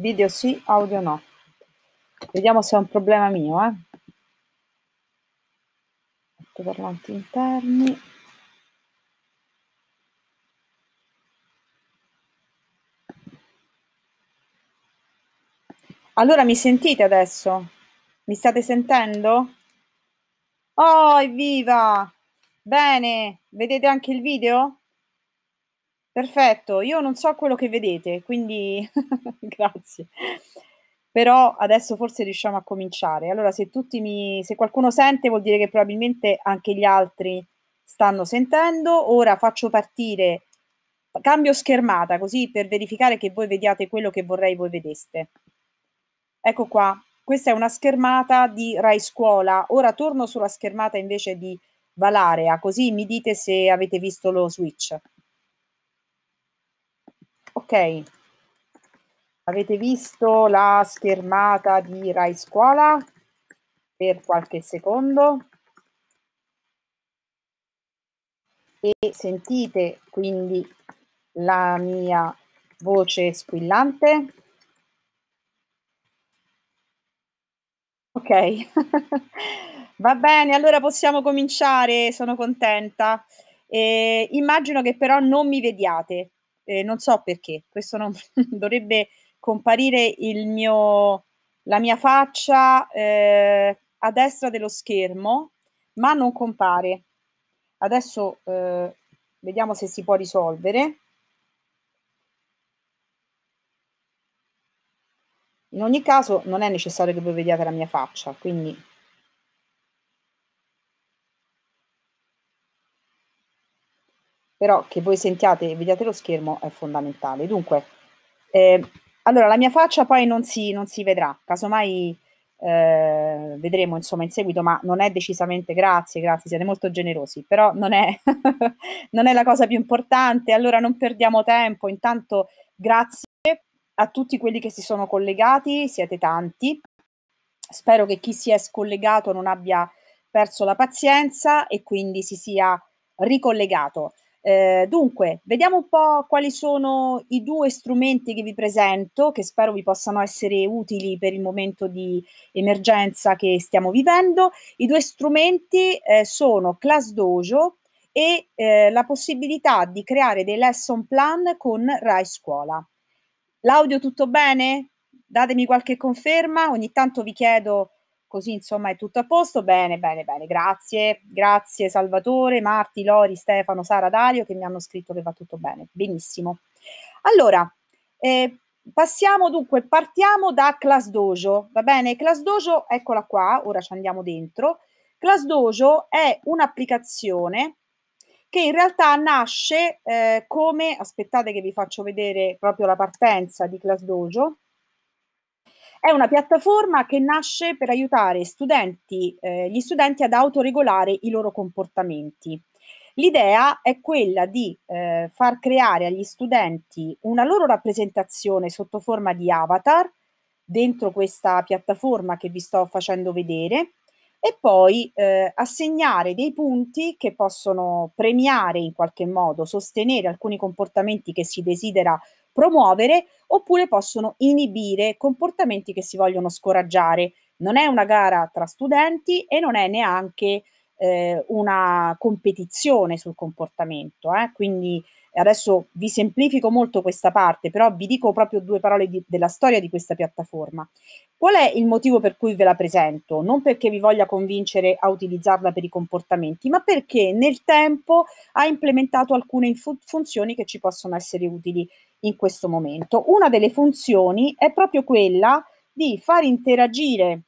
Video sì, audio no. Vediamo se è un problema mio, eh. Metto parlanti interni. Allora mi sentite adesso? Mi state sentendo? Oh, evviva! Bene, vedete anche il video? Perfetto, io non so quello che vedete, quindi grazie. Però adesso forse riusciamo a cominciare. Allora, se, tutti mi... se qualcuno sente vuol dire che probabilmente anche gli altri stanno sentendo. Ora faccio partire, cambio schermata così per verificare che voi vediate quello che vorrei voi vedeste. Ecco qua, questa è una schermata di Rai Scuola. Ora torno sulla schermata invece di Valarea, così mi dite se avete visto lo switch. Ok, avete visto la schermata di Rai Scuola per qualche secondo e sentite quindi la mia voce squillante. Ok, va bene, allora possiamo cominciare, sono contenta. Eh, immagino che però non mi vediate, eh, non so perché, questo non dovrebbe comparire il mio, la mia faccia eh, a destra dello schermo, ma non compare. Adesso eh, vediamo se si può risolvere. In ogni caso non è necessario che voi vediate la mia faccia, quindi però che voi sentiate e vediate lo schermo è fondamentale. Dunque, eh, allora la mia faccia poi non si, non si vedrà, casomai eh, vedremo insomma in seguito, ma non è decisamente grazie, grazie, siete molto generosi, però non è, non è la cosa più importante, allora non perdiamo tempo, intanto grazie a tutti quelli che si sono collegati, siete tanti, spero che chi si è scollegato non abbia perso la pazienza e quindi si sia ricollegato. Eh, dunque, vediamo un po' quali sono i due strumenti che vi presento, che spero vi possano essere utili per il momento di emergenza che stiamo vivendo. I due strumenti eh, sono Class Dojo e eh, la possibilità di creare dei lesson plan con Rai Scuola. L'audio tutto bene? Datemi qualche conferma, ogni tanto vi chiedo Così insomma è tutto a posto. Bene, bene, bene. Grazie, grazie Salvatore, Marti, Lori, Stefano, Sara, Dario che mi hanno scritto che va tutto bene. Benissimo. Allora, eh, passiamo dunque, partiamo da Class Dojo. Va bene? Class Dojo, eccola qua, ora ci andiamo dentro. Class Dojo è un'applicazione che in realtà nasce eh, come, aspettate che vi faccio vedere proprio la partenza di Class Dojo. È una piattaforma che nasce per aiutare studenti, eh, gli studenti ad autoregolare i loro comportamenti. L'idea è quella di eh, far creare agli studenti una loro rappresentazione sotto forma di avatar dentro questa piattaforma che vi sto facendo vedere e poi eh, assegnare dei punti che possono premiare in qualche modo, sostenere alcuni comportamenti che si desidera promuovere oppure possono inibire comportamenti che si vogliono scoraggiare. Non è una gara tra studenti e non è neanche eh, una competizione sul comportamento. Eh? Quindi adesso vi semplifico molto questa parte, però vi dico proprio due parole di, della storia di questa piattaforma. Qual è il motivo per cui ve la presento? Non perché vi voglia convincere a utilizzarla per i comportamenti, ma perché nel tempo ha implementato alcune funzioni che ci possono essere utili in questo momento. Una delle funzioni è proprio quella di far interagire,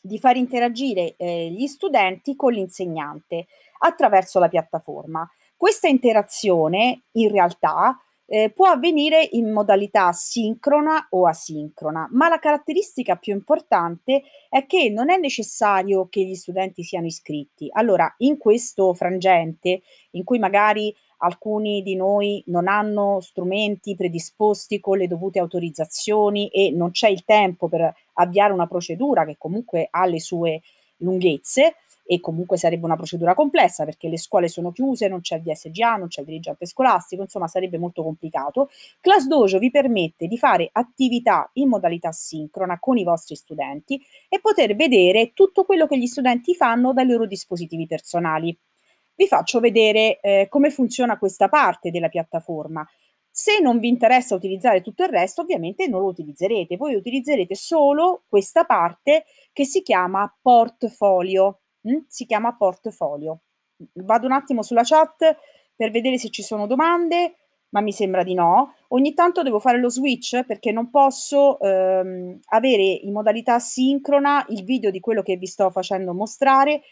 di far interagire eh, gli studenti con l'insegnante attraverso la piattaforma. Questa interazione in realtà eh, può avvenire in modalità sincrona o asincrona, ma la caratteristica più importante è che non è necessario che gli studenti siano iscritti. Allora, in questo frangente in cui magari alcuni di noi non hanno strumenti predisposti con le dovute autorizzazioni e non c'è il tempo per avviare una procedura che comunque ha le sue lunghezze e comunque sarebbe una procedura complessa perché le scuole sono chiuse, non c'è il DSGA, non c'è il dirigente scolastico, insomma sarebbe molto complicato. Class Dojo vi permette di fare attività in modalità sincrona con i vostri studenti e poter vedere tutto quello che gli studenti fanno dai loro dispositivi personali vi faccio vedere eh, come funziona questa parte della piattaforma. Se non vi interessa utilizzare tutto il resto, ovviamente non lo utilizzerete, voi utilizzerete solo questa parte che si chiama portfolio. Mm? Si chiama portfolio. Vado un attimo sulla chat per vedere se ci sono domande ma mi sembra di no. Ogni tanto devo fare lo switch perché non posso ehm, avere in modalità sincrona il video di quello che vi sto facendo mostrare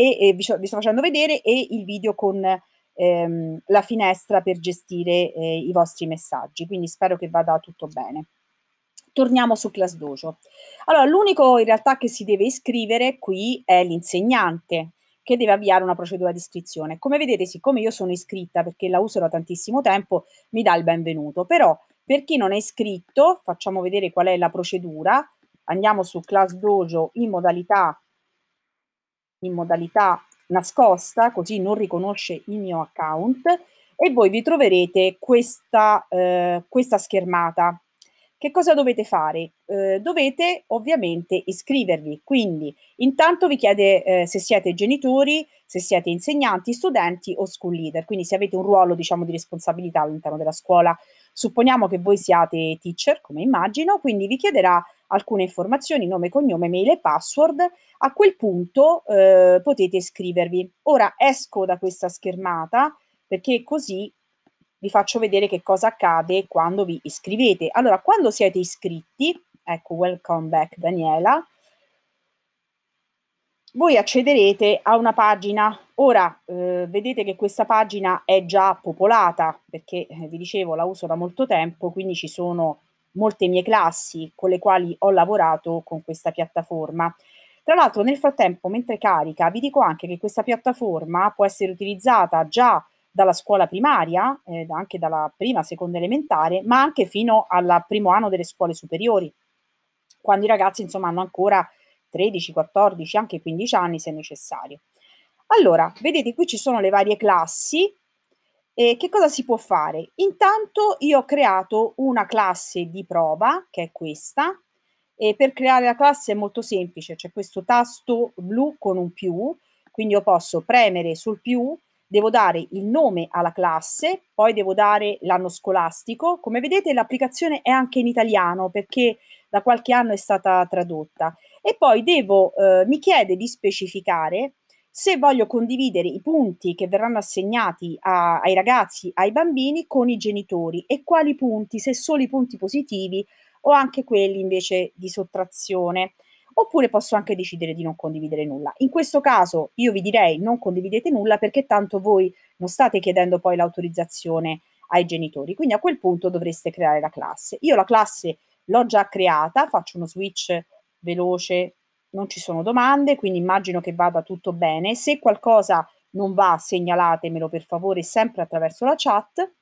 e, e vi, vi, sto facendo vedere e il video con ehm, la finestra per gestire eh, i vostri messaggi. Quindi spero che vada tutto bene. Torniamo su Class Dojo. Allora, l'unico in realtà che si deve iscrivere qui è l'insegnante che deve avviare una procedura di iscrizione. Come vedete, siccome io sono iscritta perché la uso da tantissimo tempo, mi dà il benvenuto. Però per chi non è iscritto, facciamo vedere qual è la procedura. Andiamo su Class Dojo in modalità in modalità nascosta, così non riconosce il mio account e voi vi troverete questa, eh, questa schermata. Che cosa dovete fare? Eh, dovete ovviamente iscrivervi, quindi intanto vi chiede eh, se siete genitori, se siete insegnanti, studenti o school leader, quindi se avete un ruolo diciamo di responsabilità all'interno della scuola. Supponiamo che voi siate teacher, come immagino, quindi vi chiederà alcune informazioni, nome, cognome, mail e password, a quel punto eh, potete iscrivervi. Ora esco da questa schermata perché così vi faccio vedere che cosa accade quando vi iscrivete. Allora, quando siete iscritti, ecco, welcome back Daniela, voi accederete a una pagina. Ora eh, vedete che questa pagina è già popolata perché eh, vi dicevo la uso da molto tempo, quindi ci sono molte mie classi con le quali ho lavorato con questa piattaforma. Tra l'altro nel frattempo, mentre carica, vi dico anche che questa piattaforma può essere utilizzata già dalla scuola primaria, eh, anche dalla prima, seconda elementare, ma anche fino al primo anno delle scuole superiori, quando i ragazzi insomma hanno ancora 13, 14, anche 15 anni se necessario. Allora, vedete qui ci sono le varie classi e che cosa si può fare? Intanto io ho creato una classe di prova, che è questa, e per creare la classe è molto semplice, c'è questo tasto blu con un più, quindi io posso premere sul più, devo dare il nome alla classe, poi devo dare l'anno scolastico. Come vedete l'applicazione è anche in italiano perché da qualche anno è stata tradotta. E poi devo, eh, mi chiede di specificare se voglio condividere i punti che verranno assegnati a, ai ragazzi, ai bambini, con i genitori e quali punti, se solo i punti positivi o anche quelli invece di sottrazione. Oppure posso anche decidere di non condividere nulla. In questo caso io vi direi non condividete nulla perché tanto voi non state chiedendo poi l'autorizzazione ai genitori. Quindi a quel punto dovreste creare la classe. Io la classe l'ho già creata, faccio uno switch veloce non ci sono domande, quindi immagino che vada tutto bene. Se qualcosa non va, segnalatemelo per favore sempre attraverso la chat.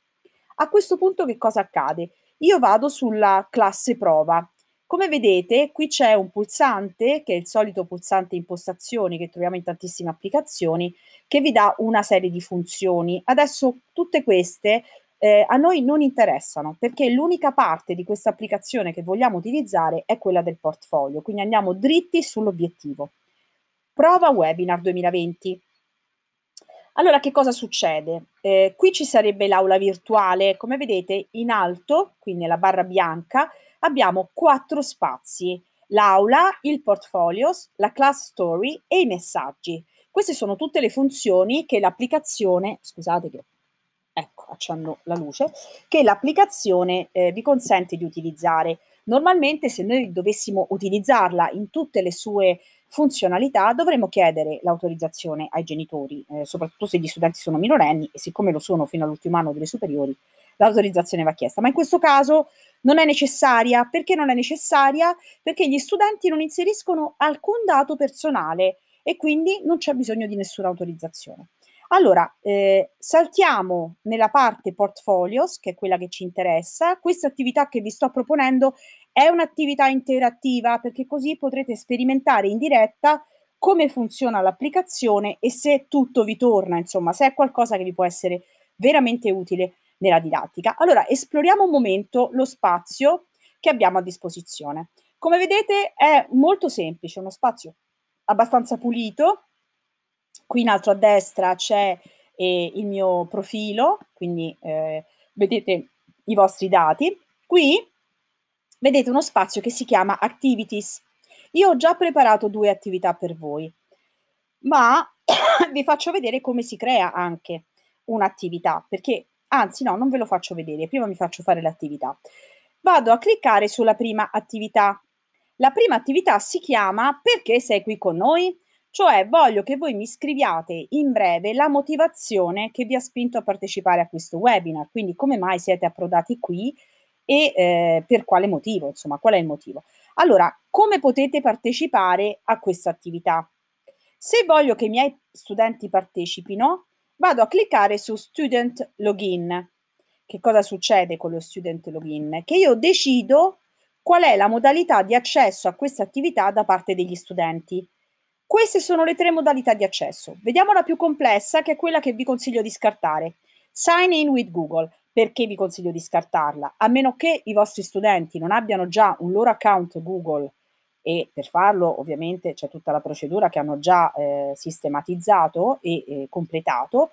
A questo punto che cosa accade? Io vado sulla classe prova. Come vedete, qui c'è un pulsante, che è il solito pulsante impostazioni che troviamo in tantissime applicazioni, che vi dà una serie di funzioni. Adesso tutte queste eh, a noi non interessano perché l'unica parte di questa applicazione che vogliamo utilizzare è quella del portfolio, quindi andiamo dritti sull'obiettivo. Prova webinar 2020. Allora, che cosa succede? Eh, qui ci sarebbe l'aula virtuale, come vedete in alto, qui nella barra bianca, abbiamo quattro spazi, l'aula, il portfolios, la class story e i messaggi. Queste sono tutte le funzioni che l'applicazione, scusate che ecco, accenno la luce, che l'applicazione eh, vi consente di utilizzare. Normalmente se noi dovessimo utilizzarla in tutte le sue funzionalità dovremmo chiedere l'autorizzazione ai genitori, eh, soprattutto se gli studenti sono minorenni e siccome lo sono fino all'ultimo anno delle superiori, l'autorizzazione va chiesta. Ma in questo caso non è necessaria. Perché non è necessaria? Perché gli studenti non inseriscono alcun dato personale e quindi non c'è bisogno di nessuna autorizzazione. Allora, eh, saltiamo nella parte portfolios, che è quella che ci interessa. Questa attività che vi sto proponendo è un'attività interattiva perché così potrete sperimentare in diretta come funziona l'applicazione e se tutto vi torna, insomma, se è qualcosa che vi può essere veramente utile nella didattica. Allora, esploriamo un momento lo spazio che abbiamo a disposizione. Come vedete è molto semplice, uno spazio abbastanza pulito, Qui in alto a destra c'è eh, il mio profilo, quindi eh, vedete i vostri dati. Qui vedete uno spazio che si chiama Activities. Io ho già preparato due attività per voi, ma vi faccio vedere come si crea anche un'attività, perché anzi no, non ve lo faccio vedere, prima mi faccio fare l'attività. Vado a cliccare sulla prima attività. La prima attività si chiama Perché sei qui con noi? Cioè voglio che voi mi scriviate in breve la motivazione che vi ha spinto a partecipare a questo webinar, quindi come mai siete approdati qui e eh, per quale motivo, insomma, qual è il motivo. Allora, come potete partecipare a questa attività? Se voglio che i miei studenti partecipino, vado a cliccare su Student Login. Che cosa succede con lo Student Login? Che io decido qual è la modalità di accesso a questa attività da parte degli studenti. Queste sono le tre modalità di accesso. Vediamo la più complessa, che è quella che vi consiglio di scartare. Sign in with Google. Perché vi consiglio di scartarla? A meno che i vostri studenti non abbiano già un loro account Google e per farlo ovviamente c'è tutta la procedura che hanno già eh, sistematizzato e eh, completato.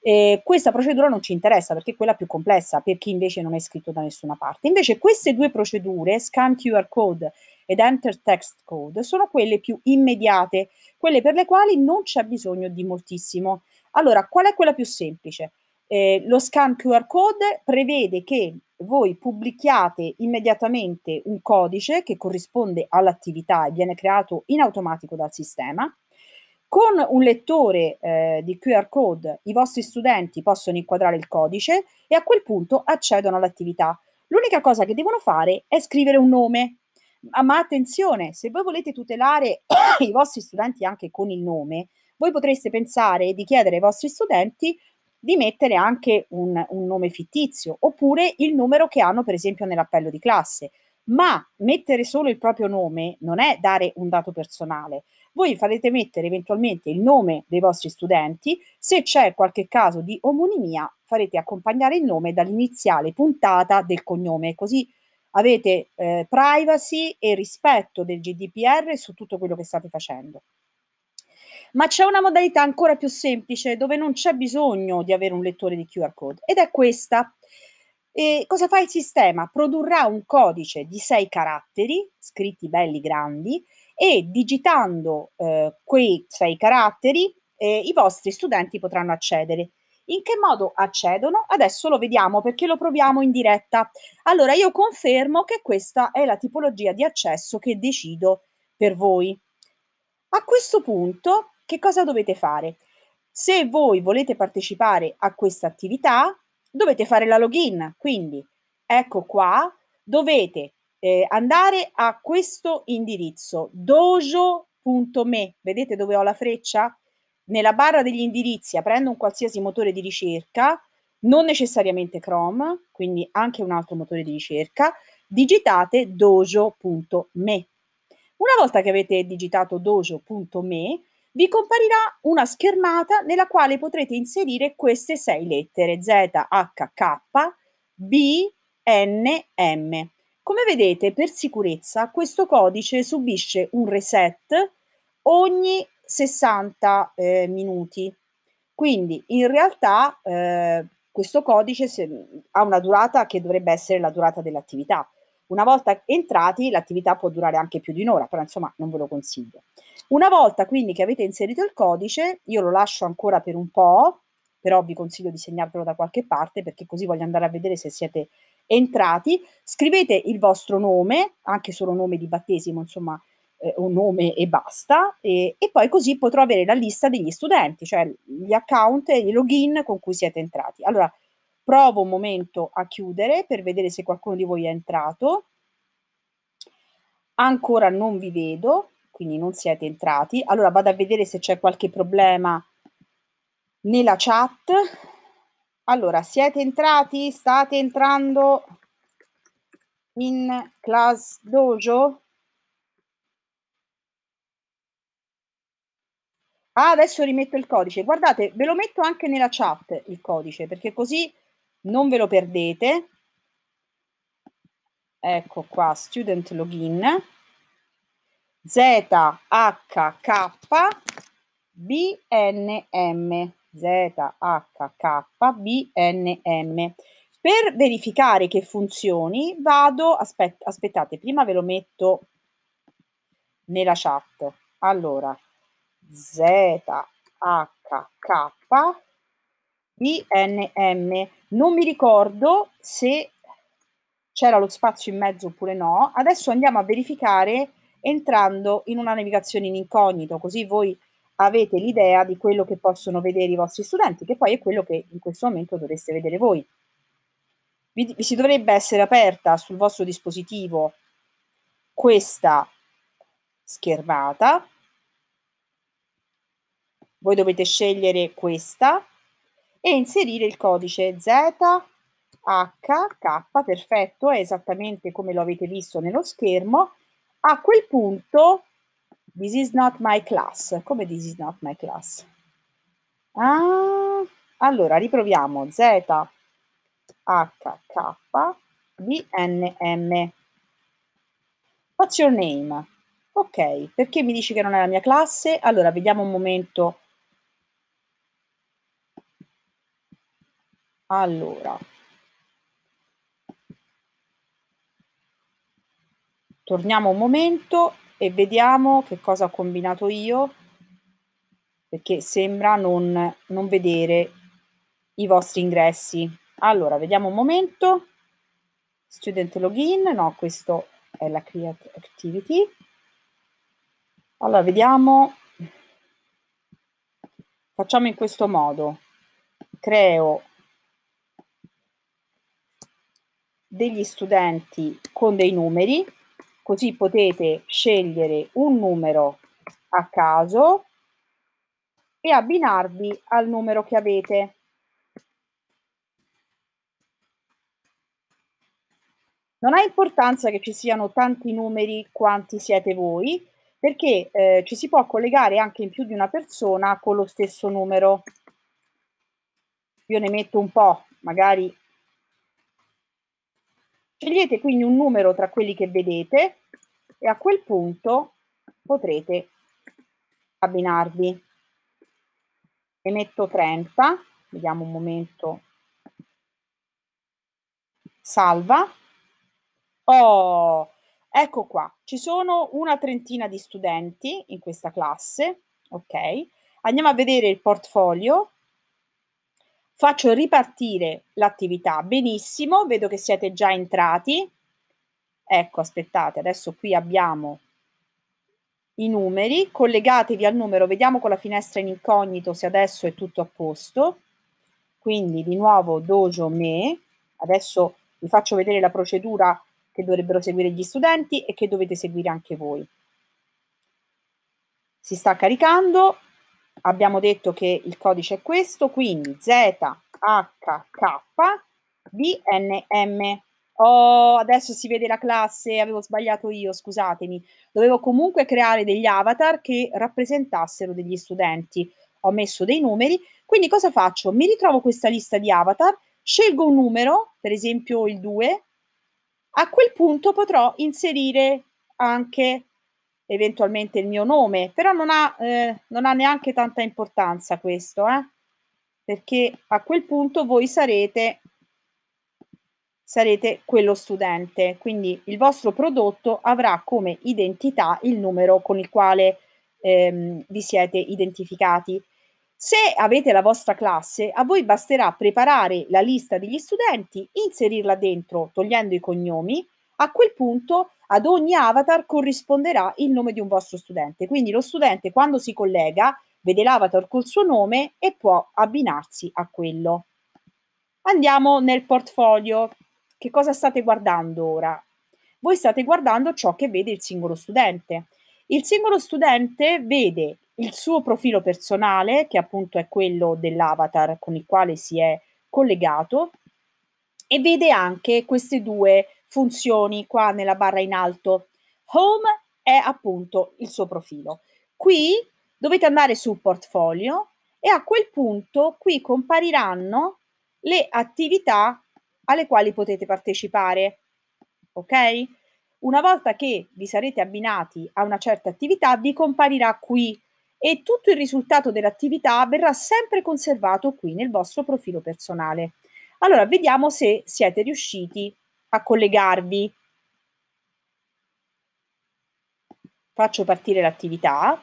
Eh, questa procedura non ci interessa perché è quella più complessa per chi invece non è iscritto da nessuna parte. Invece queste due procedure, scan QR code ed Enter Text Code sono quelle più immediate, quelle per le quali non c'è bisogno di moltissimo. Allora, qual è quella più semplice? Eh, lo scan QR code prevede che voi pubblichiate immediatamente un codice che corrisponde all'attività e viene creato in automatico dal sistema. Con un lettore eh, di QR code i vostri studenti possono inquadrare il codice e a quel punto accedono all'attività. L'unica cosa che devono fare è scrivere un nome Ah, ma attenzione, se voi volete tutelare i vostri studenti anche con il nome, voi potreste pensare di chiedere ai vostri studenti di mettere anche un, un nome fittizio oppure il numero che hanno per esempio nell'appello di classe. Ma mettere solo il proprio nome non è dare un dato personale. Voi farete mettere eventualmente il nome dei vostri studenti, se c'è qualche caso di omonimia farete accompagnare il nome dall'iniziale puntata del cognome, così avete eh, privacy e rispetto del GDPR su tutto quello che state facendo. Ma c'è una modalità ancora più semplice dove non c'è bisogno di avere un lettore di QR code ed è questa. E cosa fa il sistema? Produrrà un codice di sei caratteri, scritti belli grandi, e digitando eh, quei sei caratteri eh, i vostri studenti potranno accedere. In che modo accedono? Adesso lo vediamo perché lo proviamo in diretta. Allora, io confermo che questa è la tipologia di accesso che decido per voi. A questo punto, che cosa dovete fare? Se voi volete partecipare a questa attività, dovete fare la login. Quindi, ecco qua, dovete eh, andare a questo indirizzo dojo.me. Vedete dove ho la freccia? nella barra degli indirizzi aprendo un qualsiasi motore di ricerca, non necessariamente Chrome, quindi anche un altro motore di ricerca, digitate dojo.me. Una volta che avete digitato dojo.me, vi comparirà una schermata nella quale potrete inserire queste sei lettere ZHK BNM. Come vedete, per sicurezza, questo codice subisce un reset ogni 60 eh, minuti. Quindi in realtà eh, questo codice se, ha una durata che dovrebbe essere la durata dell'attività. Una volta entrati l'attività può durare anche più di un'ora, però insomma non ve lo consiglio. Una volta quindi che avete inserito il codice, io lo lascio ancora per un po', però vi consiglio di segnarvelo da qualche parte perché così voglio andare a vedere se siete entrati. Scrivete il vostro nome, anche solo nome di battesimo, insomma, eh, un nome e basta, e, e, poi così potrò avere la lista degli studenti, cioè gli account e i login con cui siete entrati. Allora, provo un momento a chiudere per vedere se qualcuno di voi è entrato. Ancora non vi vedo, quindi non siete entrati. Allora vado a vedere se c'è qualche problema nella chat. Allora, siete entrati? State entrando in Class Dojo? Ah, adesso rimetto il codice. Guardate, ve lo metto anche nella chat il codice, perché così non ve lo perdete. Ecco qua, student login. ZHKBNM. ZHKBNM. Per verificare che funzioni vado, aspet- aspettate, prima ve lo metto nella chat. Allora, Z, H, K, I, N, M. Non mi ricordo se c'era lo spazio in mezzo oppure no. Adesso andiamo a verificare entrando in una navigazione in incognito, così voi avete l'idea di quello che possono vedere i vostri studenti, che poi è quello che in questo momento dovreste vedere voi. Vi, vi si dovrebbe essere aperta sul vostro dispositivo questa schermata voi dovete scegliere questa e inserire il codice ZHK, perfetto, è esattamente come lo avete visto nello schermo. A quel punto, this is not my class, come this is not my class? Ah, allora, riproviamo, ZHK, BNM. What's your name? Ok, perché mi dici che non è la mia classe? Allora, vediamo un momento Allora, torniamo un momento e vediamo che cosa ho combinato io, perché sembra non, non vedere i vostri ingressi. Allora, vediamo un momento. Student login, no, questo è la create activity. Allora, vediamo. Facciamo in questo modo. Creo degli studenti con dei numeri, così potete scegliere un numero a caso e abbinarvi al numero che avete. Non ha importanza che ci siano tanti numeri quanti siete voi, perché eh, ci si può collegare anche in più di una persona con lo stesso numero. Io ne metto un po', magari Scegliete quindi un numero tra quelli che vedete e a quel punto potrete abbinarvi. Ne metto 30, vediamo un momento, salva. Oh, ecco qua, ci sono una trentina di studenti in questa classe, ok? Andiamo a vedere il portfolio Faccio ripartire l'attività. Benissimo, vedo che siete già entrati. Ecco, aspettate, adesso qui abbiamo i numeri, collegatevi al numero, vediamo con la finestra in incognito se adesso è tutto a posto. Quindi di nuovo dojo me, adesso vi faccio vedere la procedura che dovrebbero seguire gli studenti e che dovete seguire anche voi. Si sta caricando, abbiamo detto che il codice è questo, quindi ZHK Oh, adesso si vede la classe, avevo sbagliato io, scusatemi. Dovevo comunque creare degli avatar che rappresentassero degli studenti. Ho messo dei numeri, quindi cosa faccio? Mi ritrovo questa lista di avatar, scelgo un numero, per esempio il 2, a quel punto potrò inserire anche eventualmente il mio nome, però non ha, eh, non ha neanche tanta importanza questo, eh? perché a quel punto voi sarete, sarete quello studente, quindi il vostro prodotto avrà come identità il numero con il quale ehm, vi siete identificati. Se avete la vostra classe, a voi basterà preparare la lista degli studenti, inserirla dentro togliendo i cognomi, a quel punto ad ogni avatar corrisponderà il nome di un vostro studente. Quindi lo studente quando si collega vede l'avatar col suo nome e può abbinarsi a quello. Andiamo nel portfolio. Che cosa state guardando ora? Voi state guardando ciò che vede il singolo studente. Il singolo studente vede il suo profilo personale, che appunto è quello dell'avatar con il quale si è collegato, e vede anche queste due funzioni qua nella barra in alto. Home è appunto il suo profilo. Qui dovete andare su portfolio e a quel punto qui compariranno le attività alle quali potete partecipare. Ok? Una volta che vi sarete abbinati a una certa attività, vi comparirà qui e tutto il risultato dell'attività verrà sempre conservato qui nel vostro profilo personale. Allora, vediamo se siete riusciti a collegarvi. Faccio partire l'attività.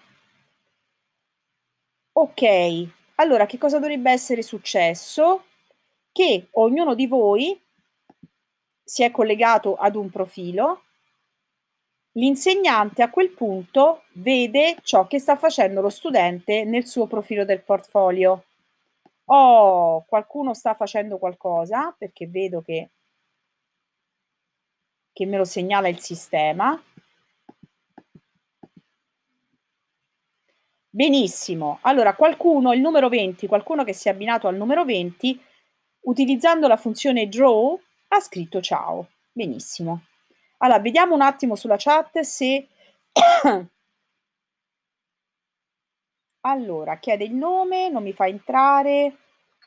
Ok, allora che cosa dovrebbe essere successo? Che ognuno di voi si è collegato ad un profilo, l'insegnante a quel punto vede ciò che sta facendo lo studente nel suo profilo del portfolio. Oh, qualcuno sta facendo qualcosa perché vedo che che me lo segnala il sistema. Benissimo, allora qualcuno, il numero 20, qualcuno che si è abbinato al numero 20, utilizzando la funzione draw, ha scritto ciao. Benissimo. Allora, vediamo un attimo sulla chat se... allora, chiede il nome, non mi fa entrare,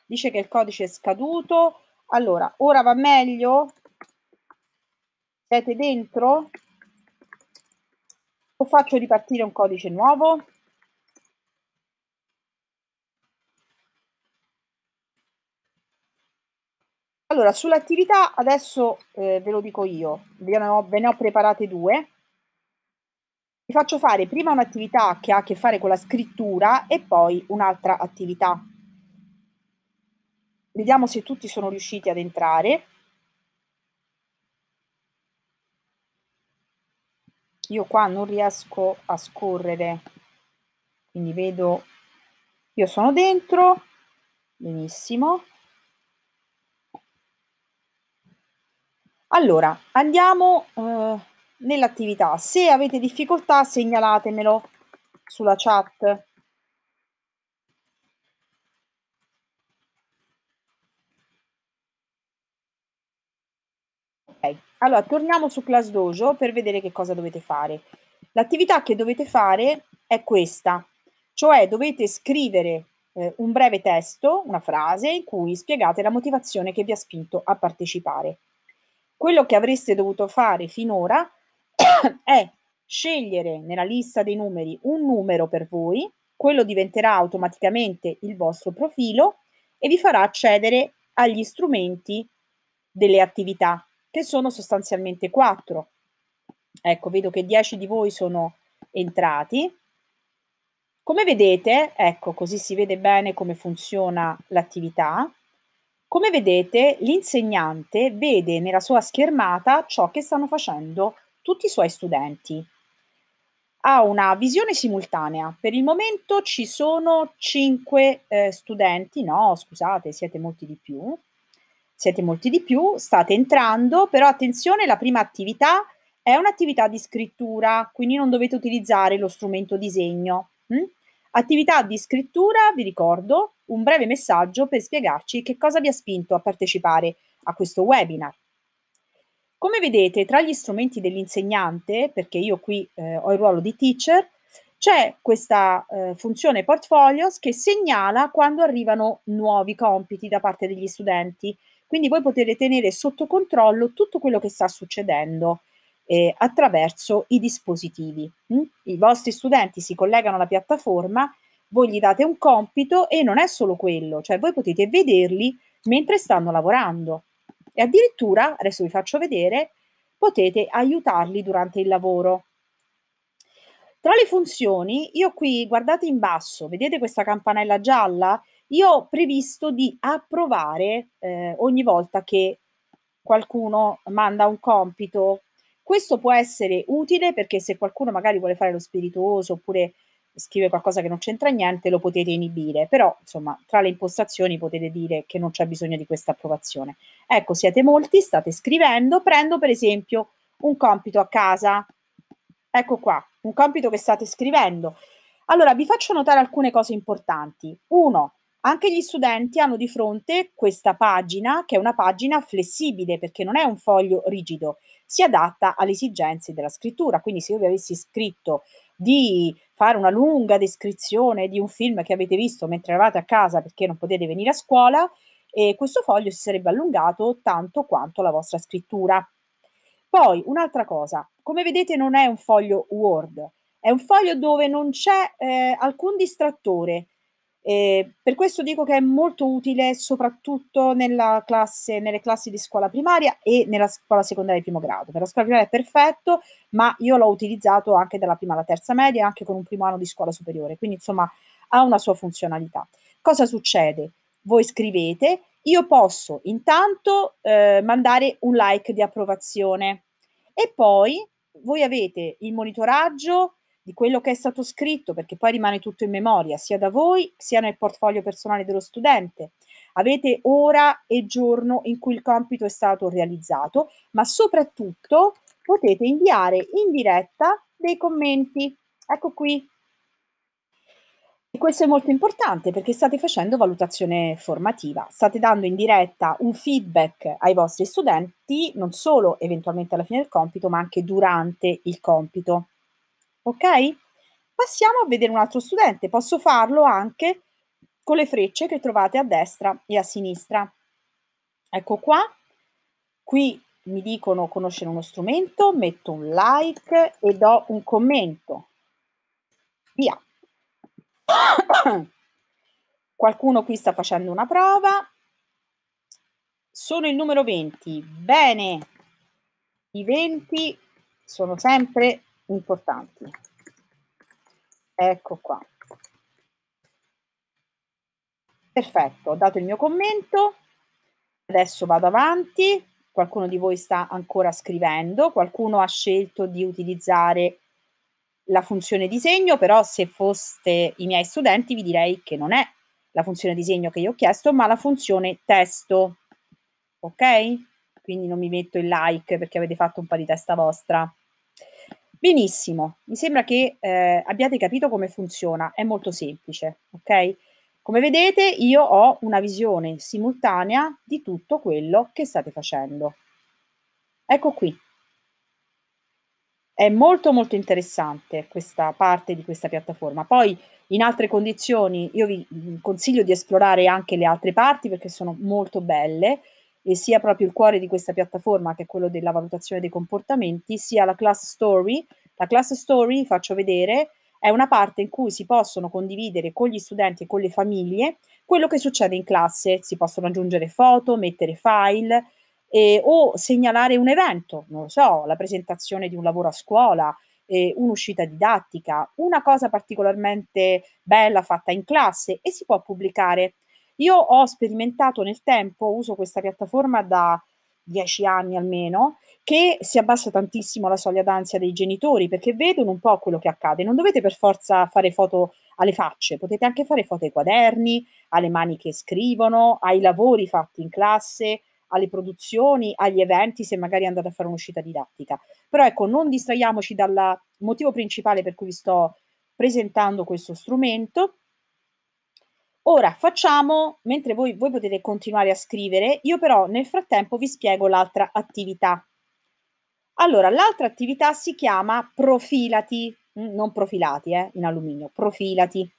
dice che il codice è scaduto. Allora, ora va meglio? rete dentro o faccio ripartire un codice nuovo Allora, sull'attività adesso eh, ve lo dico io, ve ne, ho, ve ne ho preparate due. Vi faccio fare prima un'attività che ha a che fare con la scrittura e poi un'altra attività. Vediamo se tutti sono riusciti ad entrare. io qua non riesco a scorrere quindi vedo io sono dentro benissimo allora andiamo eh, nell'attività se avete difficoltà segnalatemelo sulla chat Allora, torniamo su Class Dojo per vedere che cosa dovete fare. L'attività che dovete fare è questa, cioè dovete scrivere eh, un breve testo, una frase in cui spiegate la motivazione che vi ha spinto a partecipare. Quello che avreste dovuto fare finora è scegliere nella lista dei numeri un numero per voi, quello diventerà automaticamente il vostro profilo e vi farà accedere agli strumenti delle attività che sono sostanzialmente quattro. Ecco, vedo che 10 di voi sono entrati. Come vedete, ecco, così si vede bene come funziona l'attività. Come vedete, l'insegnante vede nella sua schermata ciò che stanno facendo tutti i suoi studenti. Ha una visione simultanea. Per il momento ci sono 5 eh, studenti, no, scusate, siete molti di più siete molti di più, state entrando, però attenzione, la prima attività è un'attività di scrittura, quindi non dovete utilizzare lo strumento disegno. Hm? Attività di scrittura, vi ricordo, un breve messaggio per spiegarci che cosa vi ha spinto a partecipare a questo webinar. Come vedete, tra gli strumenti dell'insegnante, perché io qui eh, ho il ruolo di teacher, c'è questa eh, funzione portfolios che segnala quando arrivano nuovi compiti da parte degli studenti quindi voi potete tenere sotto controllo tutto quello che sta succedendo eh, attraverso i dispositivi. Mm? I vostri studenti si collegano alla piattaforma, voi gli date un compito e non è solo quello, cioè voi potete vederli mentre stanno lavorando e addirittura, adesso vi faccio vedere, potete aiutarli durante il lavoro. Tra le funzioni, io qui guardate in basso, vedete questa campanella gialla? Io ho previsto di approvare eh, ogni volta che qualcuno manda un compito. Questo può essere utile perché se qualcuno magari vuole fare lo spiritoso oppure scrive qualcosa che non c'entra niente, lo potete inibire, però insomma tra le impostazioni potete dire che non c'è bisogno di questa approvazione. Ecco, siete molti, state scrivendo, prendo per esempio un compito a casa, ecco qua, un compito che state scrivendo. Allora, vi faccio notare alcune cose importanti. Uno, anche gli studenti hanno di fronte questa pagina, che è una pagina flessibile perché non è un foglio rigido, si adatta alle esigenze della scrittura. Quindi se io vi avessi scritto di fare una lunga descrizione di un film che avete visto mentre eravate a casa perché non potete venire a scuola, e questo foglio si sarebbe allungato tanto quanto la vostra scrittura. Poi un'altra cosa, come vedete non è un foglio Word, è un foglio dove non c'è eh, alcun distrattore, eh, per questo dico che è molto utile soprattutto classe, nelle classi di scuola primaria e nella scuola secondaria di primo grado. Per la scuola primaria è perfetto, ma io l'ho utilizzato anche dalla prima alla terza media, anche con un primo anno di scuola superiore, quindi insomma ha una sua funzionalità. Cosa succede? Voi scrivete, io posso intanto eh, mandare un like di approvazione e poi voi avete il monitoraggio di quello che è stato scritto, perché poi rimane tutto in memoria, sia da voi sia nel portfolio personale dello studente. Avete ora e giorno in cui il compito è stato realizzato, ma soprattutto potete inviare in diretta dei commenti. Ecco qui. E questo è molto importante perché state facendo valutazione formativa, state dando in diretta un feedback ai vostri studenti, non solo eventualmente alla fine del compito, ma anche durante il compito ok? Passiamo a vedere un altro studente, posso farlo anche con le frecce che trovate a destra e a sinistra. Ecco qua, qui mi dicono conoscere uno strumento, metto un like e do un commento. Via. Qualcuno qui sta facendo una prova. Sono il numero 20. Bene. I 20 sono sempre importanti. Ecco qua. Perfetto, ho dato il mio commento, adesso vado avanti, qualcuno di voi sta ancora scrivendo, qualcuno ha scelto di utilizzare la funzione disegno, però se foste i miei studenti vi direi che non è la funzione disegno che io ho chiesto, ma la funzione testo. Ok? Quindi non mi metto il like perché avete fatto un po' di testa vostra. Benissimo, mi sembra che eh, abbiate capito come funziona, è molto semplice, ok? Come vedete io ho una visione simultanea di tutto quello che state facendo. Ecco qui. È molto molto interessante questa parte di questa piattaforma. Poi in altre condizioni io vi mm, consiglio di esplorare anche le altre parti perché sono molto belle e sia proprio il cuore di questa piattaforma, che è quello della valutazione dei comportamenti, sia la class story. La class story, faccio vedere, è una parte in cui si possono condividere con gli studenti e con le famiglie quello che succede in classe. Si possono aggiungere foto, mettere file eh, o segnalare un evento, non lo so, la presentazione di un lavoro a scuola, eh, un'uscita didattica, una cosa particolarmente bella fatta in classe e si può pubblicare io ho sperimentato nel tempo, uso questa piattaforma da dieci anni almeno, che si abbassa tantissimo la soglia d'ansia dei genitori perché vedono un po' quello che accade. Non dovete per forza fare foto alle facce, potete anche fare foto ai quaderni, alle mani che scrivono, ai lavori fatti in classe, alle produzioni, agli eventi, se magari andate a fare un'uscita didattica. Però ecco, non distraiamoci dal motivo principale per cui vi sto presentando questo strumento, Ora facciamo, mentre voi, voi potete continuare a scrivere, io però nel frattempo vi spiego l'altra attività. Allora, l'altra attività si chiama profilati, mm, non profilati eh, in alluminio, profilati.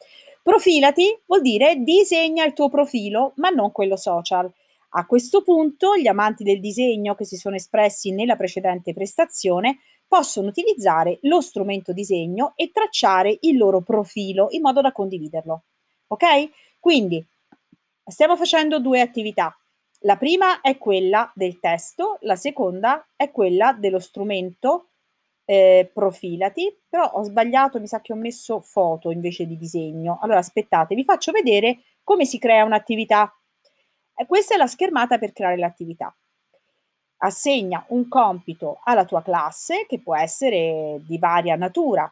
Profilati vuol dire disegna il tuo profilo, ma non quello social. A questo punto gli amanti del disegno che si sono espressi nella precedente prestazione possono utilizzare lo strumento disegno e tracciare il loro profilo in modo da condividerlo. Ok? Quindi stiamo facendo due attività. La prima è quella del testo, la seconda è quella dello strumento eh, profilati, però ho sbagliato, mi sa che ho messo foto invece di disegno. Allora aspettate, vi faccio vedere come si crea un'attività. Eh, questa è la schermata per creare l'attività. Assegna un compito alla tua classe che può essere di varia natura,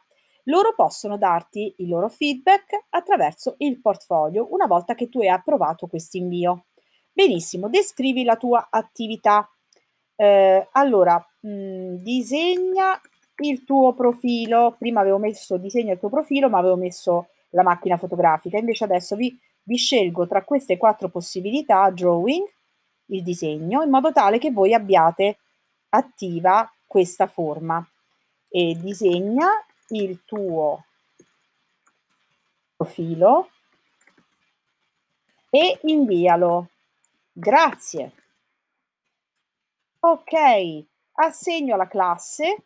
loro possono darti il loro feedback attraverso il portfolio una volta che tu hai approvato questo invio. Benissimo, descrivi la tua attività. Eh, allora, mh, mm, disegna il tuo profilo. Prima avevo messo disegna il tuo profilo, ma avevo messo la macchina fotografica. Invece adesso vi, vi scelgo tra queste quattro possibilità drawing, il disegno, in modo tale che voi abbiate attiva questa forma. E disegna il tuo profilo e invialo. Grazie. Ok, assegno alla classe.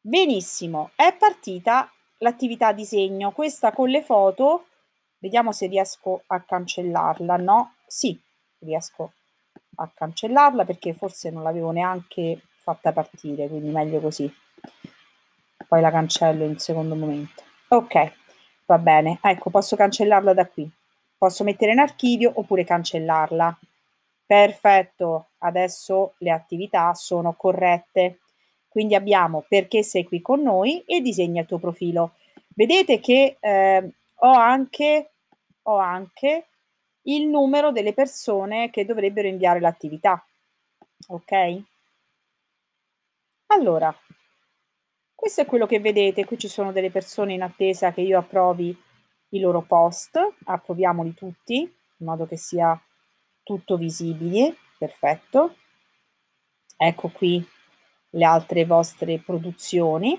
Benissimo, è partita l'attività disegno. Questa con le foto, vediamo se riesco a cancellarla. No, sì, riesco a cancellarla perché forse non l'avevo neanche fatta partire, quindi meglio così poi la cancello in secondo momento. Ok, va bene. Ah, ecco, posso cancellarla da qui. Posso mettere in archivio oppure cancellarla. Perfetto, adesso le attività sono corrette. Quindi abbiamo perché sei qui con noi e disegna il tuo profilo. Vedete che eh, ho, anche, ho anche il numero delle persone che dovrebbero inviare l'attività. Ok? Allora, questo è quello che vedete, qui ci sono delle persone in attesa che io approvi i loro post, approviamoli tutti in modo che sia tutto visibile, perfetto. Ecco qui le altre vostre produzioni.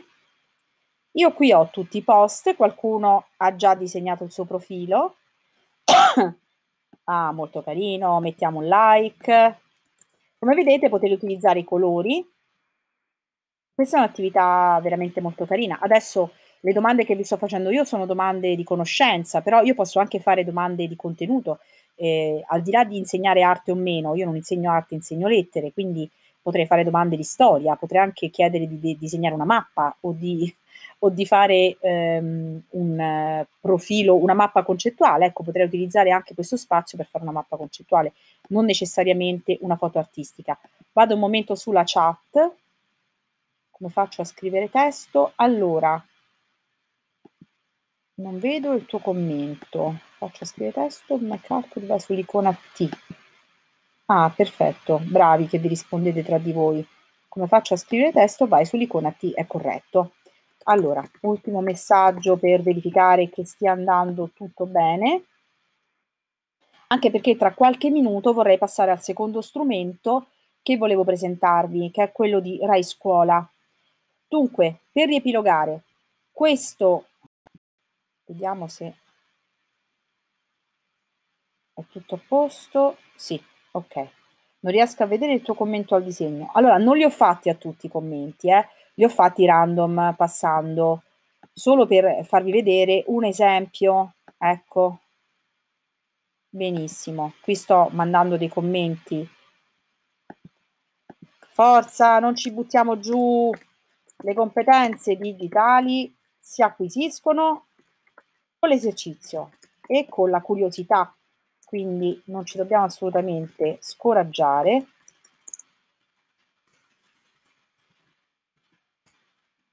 Io qui ho tutti i post, qualcuno ha già disegnato il suo profilo. ah, molto carino, mettiamo un like. Come vedete potete utilizzare i colori questa è un'attività veramente molto carina. Adesso le domande che vi sto facendo io sono domande di conoscenza, però io posso anche fare domande di contenuto. Eh, al di là di insegnare arte o meno, io non insegno arte, insegno lettere, quindi potrei fare domande di storia, potrei anche chiedere di, di disegnare una mappa o di, o di fare ehm, un eh, profilo, una mappa concettuale. Ecco, potrei utilizzare anche questo spazio per fare una mappa concettuale, non necessariamente una foto artistica. Vado un momento sulla chat come faccio a scrivere testo? Allora, non vedo il tuo commento. Faccio a scrivere testo, MacArthur va sull'icona T. Ah, perfetto, bravi che vi rispondete tra di voi. Come faccio a scrivere testo? Vai sull'icona T, è corretto. Allora, ultimo messaggio per verificare che stia andando tutto bene. Anche perché tra qualche minuto vorrei passare al secondo strumento che volevo presentarvi, che è quello di Rai Scuola. Dunque, per riepilogare, questo, vediamo se è tutto a posto, sì, ok. Non riesco a vedere il tuo commento al disegno. Allora, non li ho fatti a tutti i commenti, eh? li ho fatti random, passando, solo per farvi vedere un esempio, ecco. Benissimo, qui sto mandando dei commenti. Forza, non ci buttiamo giù, le competenze digitali si acquisiscono con l'esercizio e con la curiosità, quindi non ci dobbiamo assolutamente scoraggiare.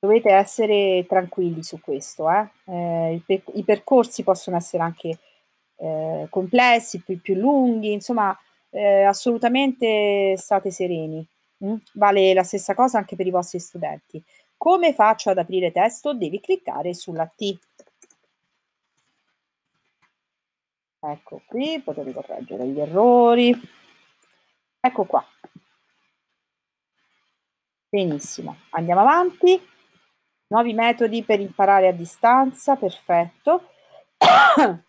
Dovete essere tranquilli su questo, eh? Eh, i, per i, percorsi possono essere anche eh, complessi, più, più, lunghi, insomma eh, assolutamente state sereni. Mm? Vale la stessa cosa anche per i vostri studenti. Come faccio ad aprire testo? Devi cliccare sulla T. Ecco qui, potete correggere gli errori. Ecco qua. Benissimo, andiamo avanti. Nuovi metodi per imparare a distanza, perfetto.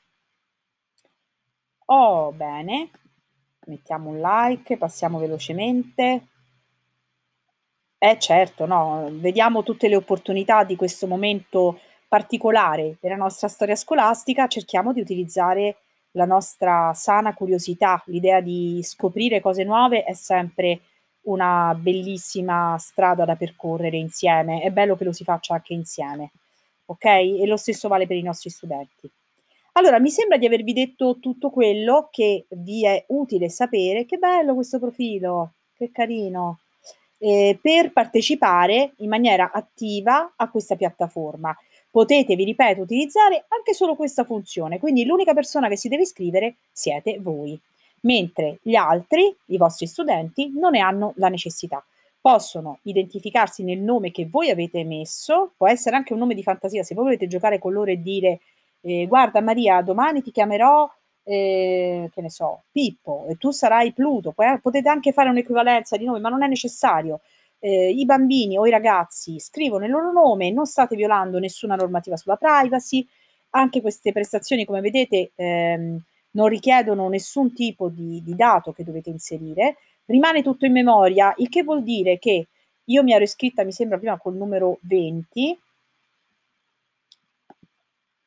oh, bene. Mettiamo un like, passiamo velocemente. Eh certo, no, vediamo tutte le opportunità di questo momento particolare della nostra storia scolastica, cerchiamo di utilizzare la nostra sana curiosità, l'idea di scoprire cose nuove è sempre una bellissima strada da percorrere insieme, è bello che lo si faccia anche insieme, ok? E lo stesso vale per i nostri studenti. Allora, mi sembra di avervi detto tutto quello che vi è utile sapere. Che bello questo profilo, che carino eh, per partecipare in maniera attiva a questa piattaforma. Potete, vi ripeto, utilizzare anche solo questa funzione, quindi l'unica persona che si deve iscrivere siete voi, mentre gli altri, i vostri studenti, non ne hanno la necessità possono identificarsi nel nome che voi avete messo, può essere anche un nome di fantasia, se voi volete giocare con loro e dire eh, guarda Maria, domani ti chiamerò eh, che ne so, Pippo e tu sarai Pluto, potete anche fare un'equivalenza di nome, ma non è necessario. Eh, I bambini o i ragazzi scrivono il loro nome, non state violando nessuna normativa sulla privacy, anche queste prestazioni, come vedete, ehm, non richiedono nessun tipo di, di, dato che dovete inserire, rimane tutto in memoria, il che vuol dire che io mi ero iscritta, mi sembra, prima col numero 20,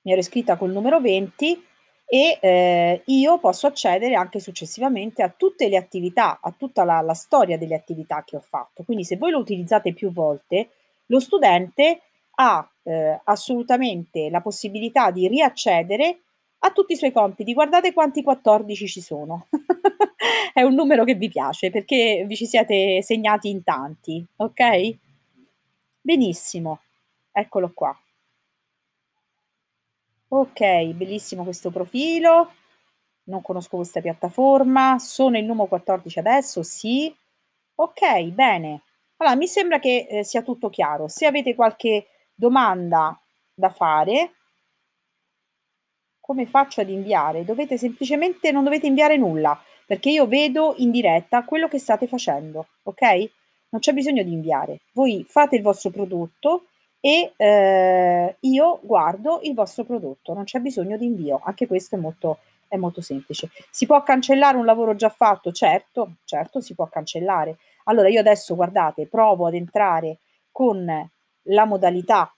mi ero iscritta col numero 20, e eh, io posso accedere anche successivamente a tutte le attività, a tutta la, la, storia delle attività che ho fatto. Quindi se voi lo utilizzate più volte, lo studente ha eh, assolutamente la possibilità di riaccedere a tutti i suoi compiti. Guardate quanti 14 ci sono. È un numero che vi piace perché vi ci siete segnati in tanti, ok? Benissimo, eccolo qua. Ok, bellissimo questo profilo. Non conosco questa piattaforma. Sono il numero 14 adesso? Sì. Ok, bene. Allora, mi sembra che eh, sia tutto chiaro. Se avete qualche domanda da fare, come faccio ad inviare? Dovete semplicemente, non dovete inviare nulla, perché io vedo in diretta quello che state facendo, ok? Non c'è bisogno di inviare. Voi fate il vostro prodotto, e eh, io guardo il vostro prodotto, non c'è bisogno di invio, anche questo è molto, è molto semplice. Si può cancellare un lavoro già fatto? Certo, certo si può cancellare. Allora io adesso guardate, provo ad entrare con la modalità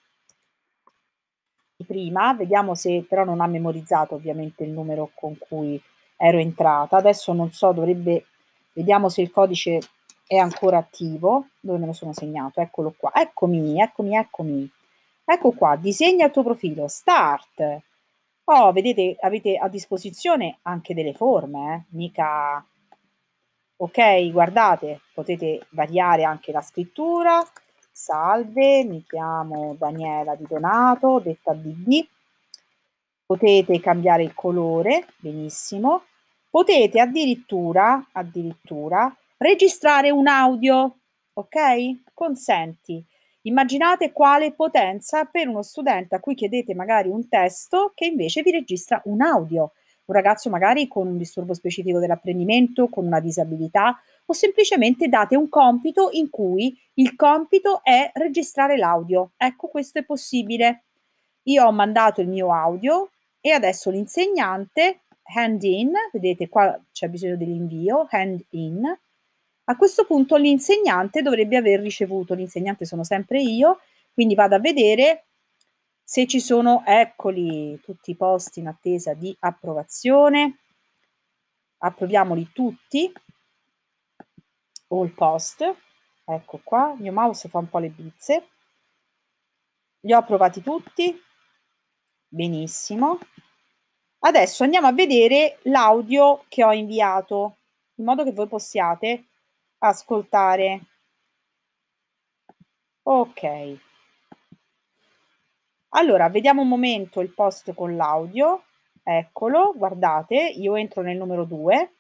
di prima, vediamo se però non ha memorizzato ovviamente il numero con cui ero entrata, adesso non so, dovrebbe, vediamo se il codice è ancora attivo, dove me lo sono segnato, eccolo qua, eccomi, eccomi, eccomi, ecco qua, disegna il tuo profilo, start, oh, vedete, avete a disposizione anche delle forme, eh? mica, ok, guardate, potete variare anche la scrittura, salve, mi chiamo Daniela Di Donato, detta BD, potete cambiare il colore, benissimo, potete addirittura, addirittura, registrare un audio, ok? Consenti. Immaginate quale potenza per uno studente a cui chiedete magari un testo che invece vi registra un audio. Un ragazzo magari con un disturbo specifico dell'apprendimento, con una disabilità o semplicemente date un compito in cui il compito è registrare l'audio. Ecco, questo è possibile. Io ho mandato il mio audio e adesso l'insegnante hand in, vedete qua c'è bisogno dell'invio, hand in, a questo punto l'insegnante dovrebbe aver ricevuto, l'insegnante sono sempre io, quindi vado a vedere se ci sono, eccoli, tutti i posti in attesa di approvazione. Approviamoli tutti. All post. Ecco qua, il mio mouse fa un po' le bizze. Li ho approvati tutti. Benissimo. Adesso andiamo a vedere l'audio che ho inviato, in modo che voi possiate ascoltare. Ok. Allora, vediamo un momento il post con l'audio. Eccolo, guardate, io entro nel numero 2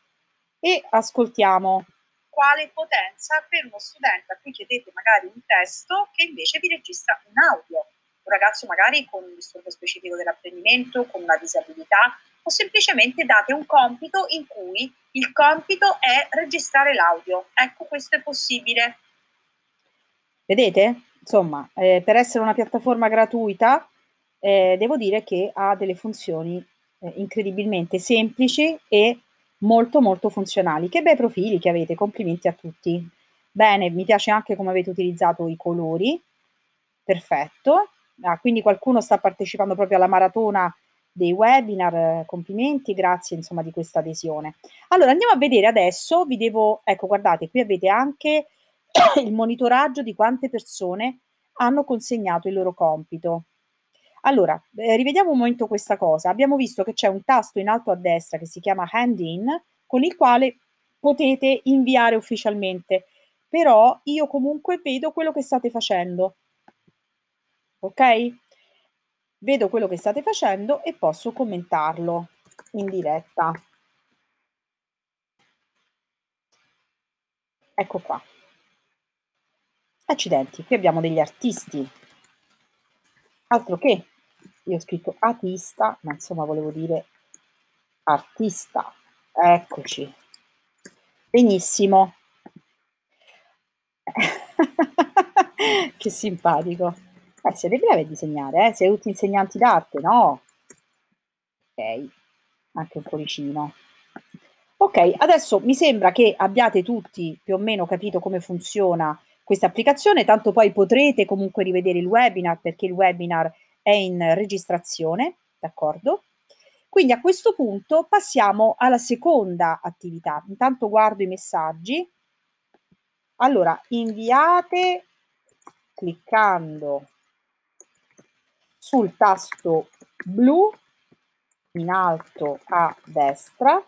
e ascoltiamo. Quale potenza per uno studente a cui chiedete magari un testo che invece vi registra un audio? Un ragazzo magari con un disturbo specifico dell'apprendimento, con una disabilità o semplicemente date un compito in cui il compito è registrare l'audio. Ecco, questo è possibile. Vedete? Insomma, eh, per essere una piattaforma gratuita, eh, devo dire che ha delle funzioni eh, incredibilmente semplici e molto molto funzionali. Che bei profili che avete, complimenti a tutti. Bene, mi piace anche come avete utilizzato i colori. Perfetto. Ah, quindi qualcuno sta partecipando proprio alla maratona dei webinar, eh, complimenti, grazie insomma di questa adesione. Allora andiamo a vedere adesso, vi devo, ecco guardate, qui avete anche il monitoraggio di quante persone hanno consegnato il loro compito. Allora, eh, rivediamo un momento questa cosa. Abbiamo visto che c'è un tasto in alto a destra che si chiama hand in, con il quale potete inviare ufficialmente, però io comunque vedo quello che state facendo. Ok? vedo quello che state facendo e posso commentarlo in diretta. Ecco qua. Accidenti, qui abbiamo degli artisti. Altro che, io ho scritto artista, ma insomma volevo dire artista. Eccoci. Benissimo. che simpatico. Beh, siete bravi a disegnare, eh? Siete eh, tutti insegnanti d'arte, no? Ok, anche un cuoricino. Ok, adesso mi sembra che abbiate tutti più o meno capito come funziona questa applicazione, tanto poi potrete comunque rivedere il webinar perché il webinar è in registrazione, d'accordo? Quindi a questo punto passiamo alla seconda attività. Intanto guardo i messaggi. Allora, inviate cliccando sul tasto blu in alto a destra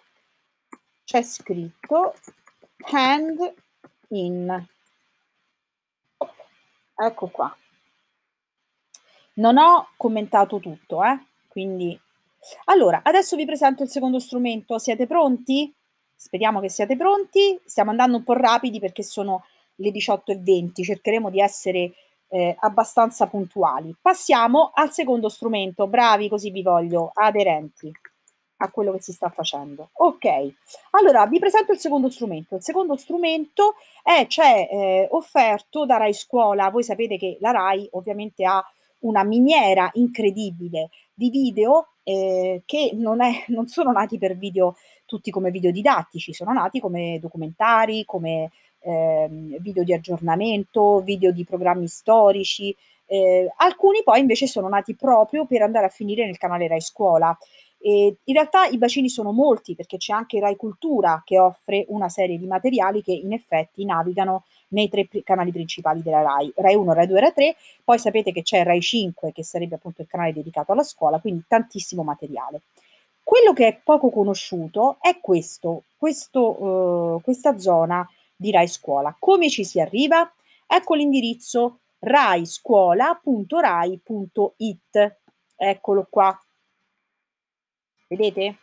c'è scritto hand in. Ecco qua. Non ho commentato tutto, eh? quindi... Allora, adesso vi presento il secondo strumento. Siete pronti? Speriamo che siate pronti. Stiamo andando un po' rapidi perché sono le 18.20. Cercheremo di essere eh, abbastanza puntuali. Passiamo al secondo strumento, bravi così vi voglio, aderenti a quello che si sta facendo. Ok, allora vi presento il secondo strumento. Il secondo strumento è cioè, eh, offerto da Rai Scuola. Voi sapete che la Rai ovviamente ha una miniera incredibile di video eh, che non, è, non sono nati per video tutti come video didattici, sono nati come documentari, come ehm, video di aggiornamento, video di programmi storici. Eh, alcuni poi invece sono nati proprio per andare a finire nel canale Rai Scuola. E in realtà i bacini sono molti perché c'è anche Rai Cultura che offre una serie di materiali che in effetti navigano nei tre canali principali della Rai, Rai 1, Rai 2, Rai 3, poi sapete che c'è Rai 5 che sarebbe appunto il canale dedicato alla scuola, quindi tantissimo materiale. Quello che è poco conosciuto è questo, questo eh, questa zona di Rai Scuola. Come ci si arriva? Ecco l'indirizzo raiscuola.rai.it. Eccolo qua. Vedete?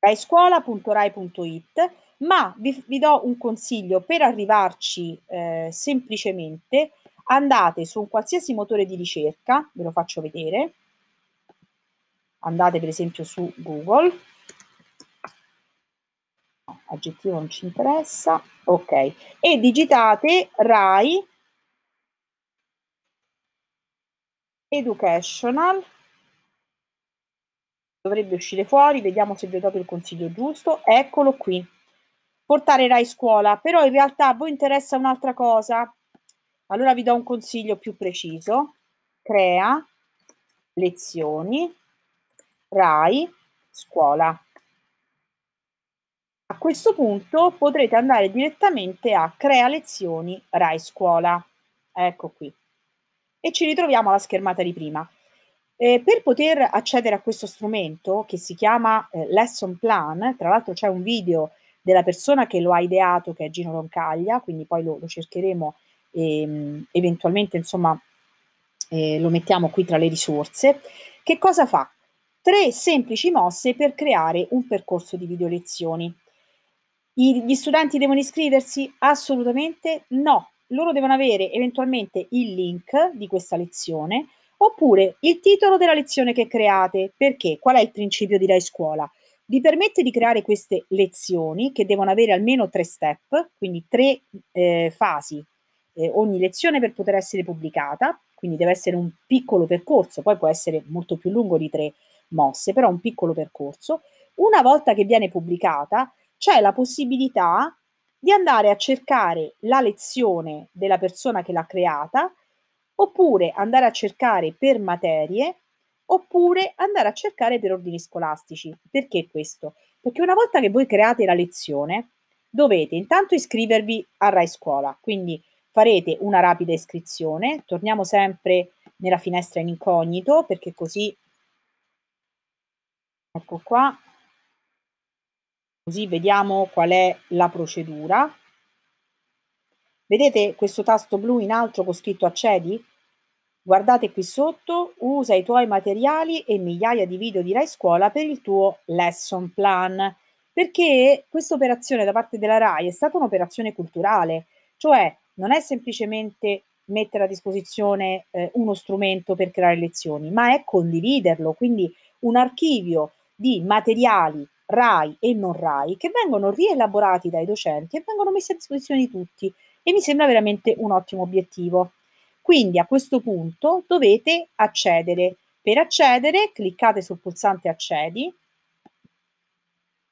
raiscuola.rai.it, ma vi, vi, do un consiglio per arrivarci eh, semplicemente. Andate su un qualsiasi motore di ricerca, ve lo faccio vedere. Andate per esempio su Google aggettivo non ci interessa, ok, e digitate RAI Educational, dovrebbe uscire fuori, vediamo se vi ho dato il consiglio giusto, eccolo qui, portare RAI scuola, però in realtà a voi interessa un'altra cosa, allora vi do un consiglio più preciso, crea lezioni RAI scuola questo punto potrete andare direttamente a Crea lezioni Rai Scuola. Ecco qui. E ci ritroviamo alla schermata di prima. Eh, per poter accedere a questo strumento che si chiama eh, Lesson Plan, tra l'altro c'è un video della persona che lo ha ideato, che è Gino Roncaglia, quindi poi lo, lo cercheremo e, ehm, eventualmente, insomma, eh, lo mettiamo qui tra le risorse. Che cosa fa? Tre semplici mosse per creare un percorso di video lezioni gli studenti devono iscriversi? Assolutamente no. Loro devono avere eventualmente il link di questa lezione oppure il titolo della lezione che create. Perché? Qual è il principio di Rai Scuola? Vi permette di creare queste lezioni che devono avere almeno tre step, quindi tre eh, fasi eh, ogni lezione per poter essere pubblicata, quindi deve essere un piccolo percorso, poi può essere molto più lungo di tre mosse, però un piccolo percorso. Una volta che viene pubblicata, c'è la possibilità di andare a cercare la lezione della persona che l'ha creata, oppure andare a cercare per materie, oppure andare a cercare per ordini scolastici. Perché questo? Perché una volta che voi create la lezione, dovete intanto iscrivervi a Rai Scuola, quindi farete una rapida iscrizione, torniamo sempre nella finestra in incognito perché così ecco qua così vediamo qual è la procedura. Vedete questo tasto blu in alto con scritto accedi? Guardate qui sotto, usa i tuoi materiali e migliaia di video di Rai Scuola per il tuo lesson plan, perché questa operazione da parte della Rai è stata un'operazione culturale, cioè non è semplicemente mettere a disposizione eh, uno strumento per creare lezioni, ma è condividerlo, quindi un archivio di materiali RAI e non RAI che vengono rielaborati dai docenti e vengono messi a disposizione di tutti e mi sembra veramente un ottimo obiettivo. Quindi a questo punto dovete accedere. Per accedere cliccate sul pulsante accedi,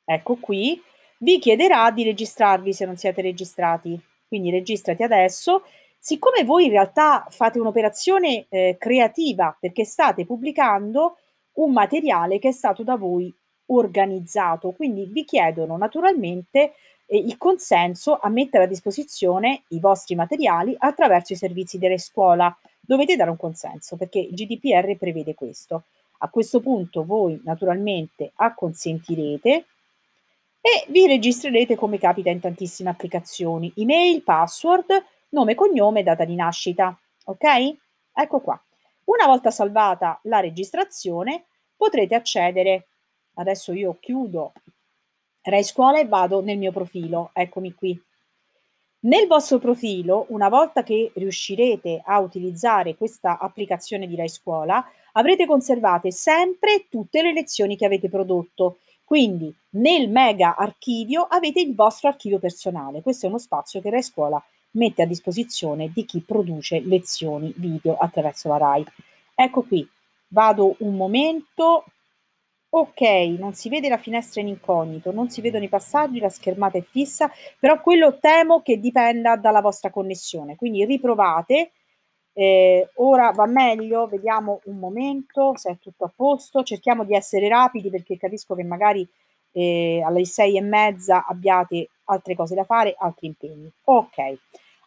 ecco qui, vi chiederà di registrarvi se non siete registrati. Quindi registrati adesso. Siccome voi in realtà fate un'operazione eh, creativa perché state pubblicando un materiale che è stato da voi organizzato, quindi vi chiedono naturalmente eh, il consenso a mettere a disposizione i vostri materiali attraverso i servizi della scuola. Dovete dare un consenso perché il GDPR prevede questo. A questo punto voi naturalmente acconsentirete e vi registrerete come capita in tantissime applicazioni, email, password, nome, cognome, data di nascita. Ok? Ecco qua. Una volta salvata la registrazione potrete accedere adesso io chiudo Rai Scuola e vado nel mio profilo, eccomi qui. Nel vostro profilo, una volta che riuscirete a utilizzare questa applicazione di Rai Scuola, avrete conservate sempre tutte le lezioni che avete prodotto. Quindi nel mega archivio avete il vostro archivio personale. Questo è uno spazio che Rai Scuola mette a disposizione di chi produce lezioni video attraverso la RAI. Ecco qui, vado un momento Ok, non si vede la finestra in incognito, non si vedono i passaggi, la schermata è fissa, però quello temo che dipenda dalla vostra connessione, quindi riprovate. Eh, ora va meglio, vediamo un momento se è tutto a posto, cerchiamo di essere rapidi perché capisco che magari eh, alle sei e mezza abbiate altre cose da fare, altri impegni. Ok,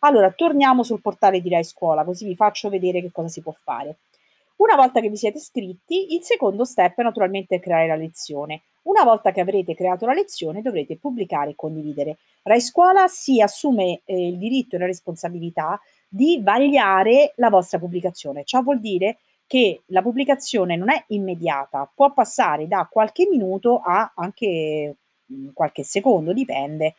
allora torniamo sul portale di Rai Scuola, così vi faccio vedere che cosa si può fare. Una volta che vi siete iscritti, il secondo step è naturalmente creare la lezione. Una volta che avrete creato la lezione dovrete pubblicare e condividere. Rai Scuola si assume eh, il diritto e la responsabilità di vagliare la vostra pubblicazione. Ciò vuol dire che la pubblicazione non è immediata, può passare da qualche minuto a anche mm, qualche secondo, dipende.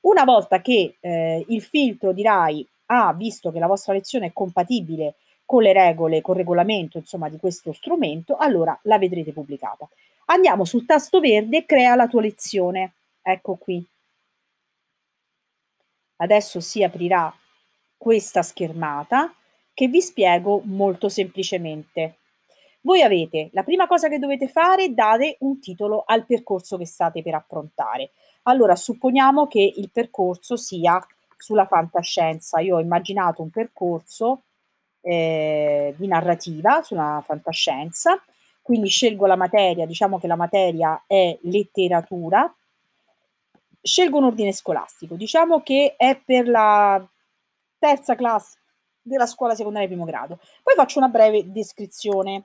Una volta che eh, il filtro di RAI ha visto che la vostra lezione è compatibile con le regole, con il regolamento insomma di questo strumento, allora la vedrete pubblicata. Andiamo sul tasto verde, crea la tua lezione. Ecco qui. Adesso si aprirà questa schermata che vi spiego molto semplicemente. Voi avete, la prima cosa che dovete fare, date un titolo al percorso che state per approntare. Allora, supponiamo che il percorso sia sulla fantascienza. Io ho immaginato un percorso eh, di narrativa, sulla fantascienza, quindi scelgo la materia, diciamo che la materia è letteratura, scelgo un ordine scolastico, diciamo che è per la terza classe della scuola secondaria di primo grado. Poi faccio una breve descrizione.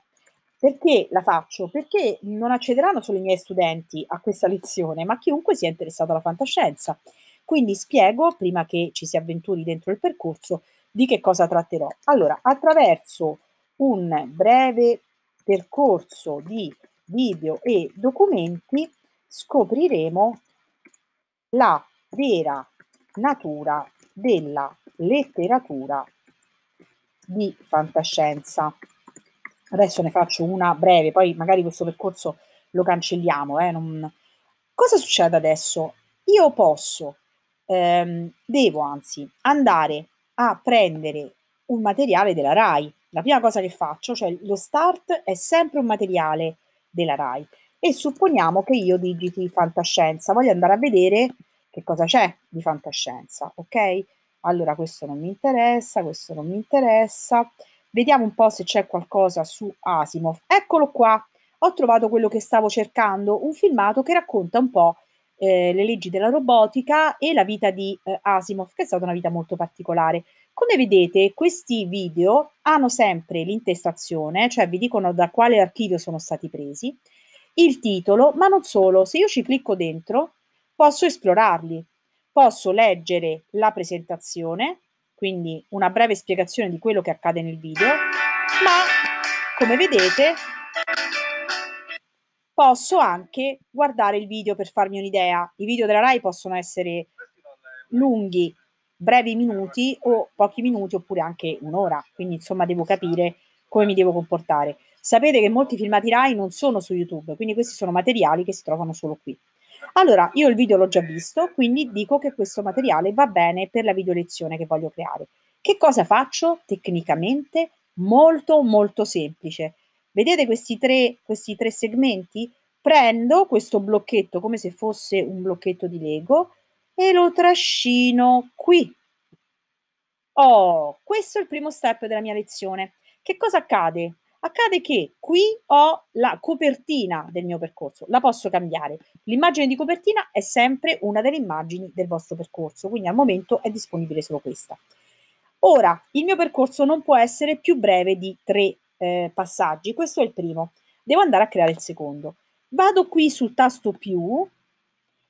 Perché la faccio? Perché non accederanno solo i miei studenti a questa lezione, ma chiunque sia interessato alla fantascienza. Quindi spiego, prima che ci si avventuri dentro il percorso, di che cosa tratterò? Allora, attraverso un breve percorso di video e documenti scopriremo la vera natura della letteratura di fantascienza. Adesso ne faccio una breve, poi magari questo percorso lo cancelliamo. Eh, non... Cosa succede adesso? Io posso, ehm, devo anzi, andare a prendere un materiale della RAI. La prima cosa che faccio, cioè lo start è sempre un materiale della RAI e supponiamo che io digiti fantascienza, voglio andare a vedere che cosa c'è di fantascienza, ok? Allora questo non mi interessa, questo non mi interessa. Vediamo un po' se c'è qualcosa su Asimov. Eccolo qua, ho trovato quello che stavo cercando, un filmato che racconta un po' eh, le leggi della robotica e la vita di eh, Asimov, che è stata una vita molto particolare. Come vedete, questi video hanno sempre l'intestazione, cioè vi dicono da quale archivio sono stati presi, il titolo, ma non solo, se io ci clicco dentro posso esplorarli, posso leggere la presentazione, quindi una breve spiegazione di quello che accade nel video, ma come vedete posso anche guardare il video per farmi un'idea. I video della RAI possono essere lunghi, brevi minuti o pochi minuti oppure anche un'ora, quindi insomma devo capire come mi devo comportare. Sapete che molti filmati RAI non sono su YouTube, quindi questi sono materiali che si trovano solo qui. Allora, io il video l'ho già visto, quindi dico che questo materiale va bene per la video lezione che voglio creare. Che cosa faccio tecnicamente? Molto molto semplice. Vedete questi tre, questi tre segmenti? Prendo questo blocchetto come se fosse un blocchetto di Lego e lo trascino qui. Oh, questo è il primo step della mia lezione. Che cosa accade? Accade che qui ho la copertina del mio percorso, la posso cambiare. L'immagine di copertina è sempre una delle immagini del vostro percorso, quindi al momento è disponibile solo questa. Ora, il mio percorso non può essere più breve di tre eh, passaggi. Questo è il primo. Devo andare a creare il secondo. Vado qui sul tasto più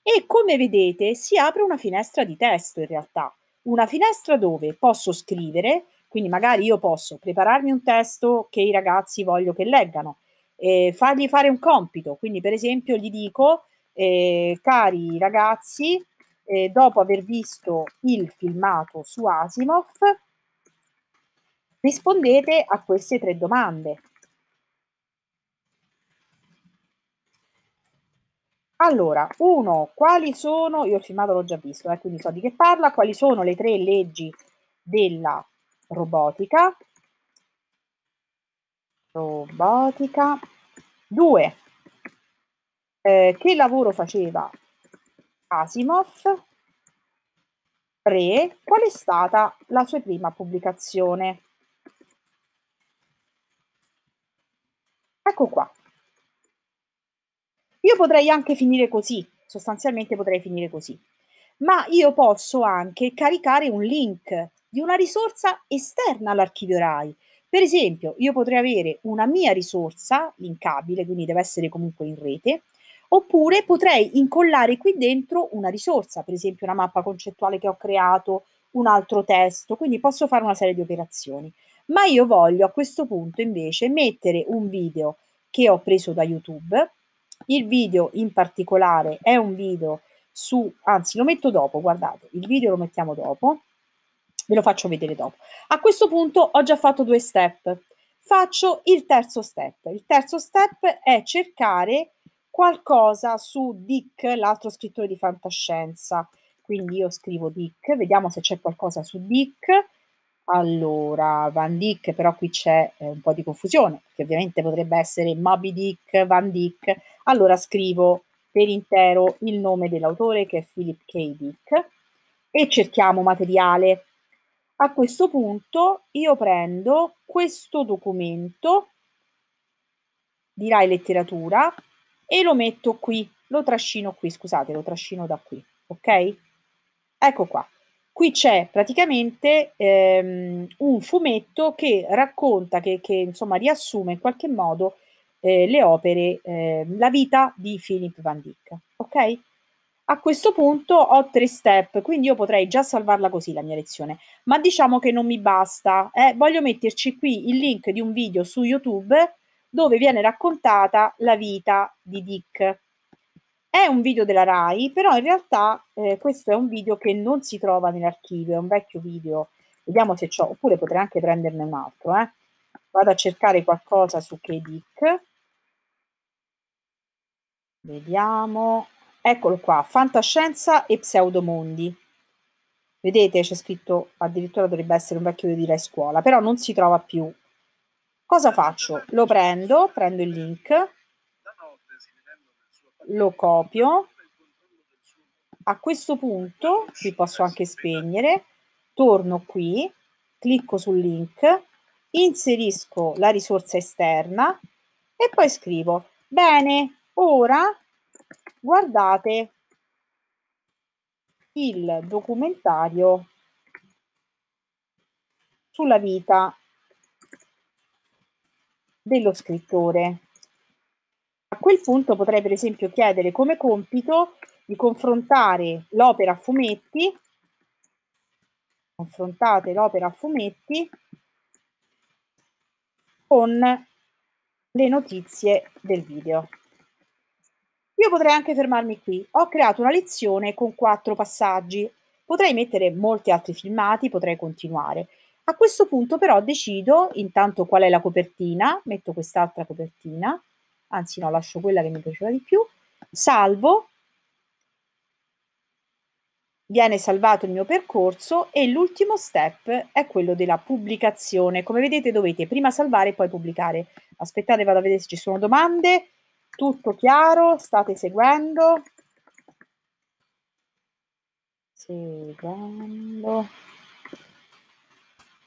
e come vedete si apre una finestra di testo in realtà. Una finestra dove posso scrivere, quindi magari io posso prepararmi un testo che i ragazzi voglio che leggano, eh, fargli fare un compito. Quindi per esempio gli dico, eh, cari ragazzi, eh, dopo aver visto il filmato su Asimov, Rispondete a queste tre domande. Allora, uno, quali sono, io il filmato l'ho già visto, eh, quindi so di che parla, quali sono le tre leggi della robotica? Robotica. Due, eh, che lavoro faceva Asimov? Tre, Qual è stata la sua prima pubblicazione? Ecco qua. Io potrei anche finire così, sostanzialmente potrei finire così, ma io posso anche caricare un link di una risorsa esterna all'archivio RAI. Per esempio, io potrei avere una mia risorsa linkabile, quindi deve essere comunque in rete, oppure potrei incollare qui dentro una risorsa, per esempio una mappa concettuale che ho creato, un altro testo, quindi posso fare una serie di operazioni ma io voglio a questo punto invece mettere un video che ho preso da YouTube. Il video in particolare è un video su, anzi lo metto dopo, guardate, il video lo mettiamo dopo, ve lo faccio vedere dopo. A questo punto ho già fatto due step, faccio il terzo step. Il terzo step è cercare qualcosa su Dick, l'altro scrittore di fantascienza. Quindi io scrivo Dick, vediamo se c'è qualcosa su Dick allora, Van Dyck, però qui c'è eh, un po' di confusione, che ovviamente potrebbe essere Moby Dick, Van Dyck. Allora scrivo per intero il nome dell'autore che è Philip K. Dick e cerchiamo materiale. A questo punto io prendo questo documento dirai Letteratura e lo metto qui, lo trascino qui, scusate, lo trascino da qui, ok? Ecco qua. Qui c'è praticamente ehm, un fumetto che racconta, che, che, insomma riassume in qualche modo eh, le opere, eh, la vita di Philip Van Dyck. Ok? A questo punto ho tre step, quindi io potrei già salvarla così la mia lezione, ma diciamo che non mi basta. Eh? Voglio metterci qui il link di un video su YouTube dove viene raccontata la vita di Dick. È un video della Rai, però in realtà eh, questo è un video che non si trova nell'archivio, è un vecchio video. Vediamo se c'ho, oppure potrei anche prenderne un altro. Eh. Vado a cercare qualcosa su KDIC. Vediamo. Eccolo qua, Fantascienza e Pseudomondi. Vedete, c'è scritto, addirittura dovrebbe essere un vecchio video di Rai Scuola, però non si trova più. Cosa faccio? Lo prendo, prendo il link, lo copio, a questo punto qui posso anche spegnere, torno qui, clicco sul link, inserisco la risorsa esterna e poi scrivo, bene, ora guardate il documentario sulla vita dello scrittore. A quel punto potrei per esempio chiedere come compito di confrontare l'opera a fumetti, confrontate l'opera a fumetti con le notizie del video. Io potrei anche fermarmi qui. Ho creato una lezione con quattro passaggi. Potrei mettere molti altri filmati, potrei continuare. A questo punto però decido intanto qual è la copertina, metto quest'altra copertina, anzi no, lascio quella che mi piaceva di più, salvo, viene salvato il mio percorso e l'ultimo step è quello della pubblicazione. Come vedete dovete prima salvare e poi pubblicare. Aspettate, vado a vedere se ci sono domande. Tutto chiaro? State seguendo? Seguendo.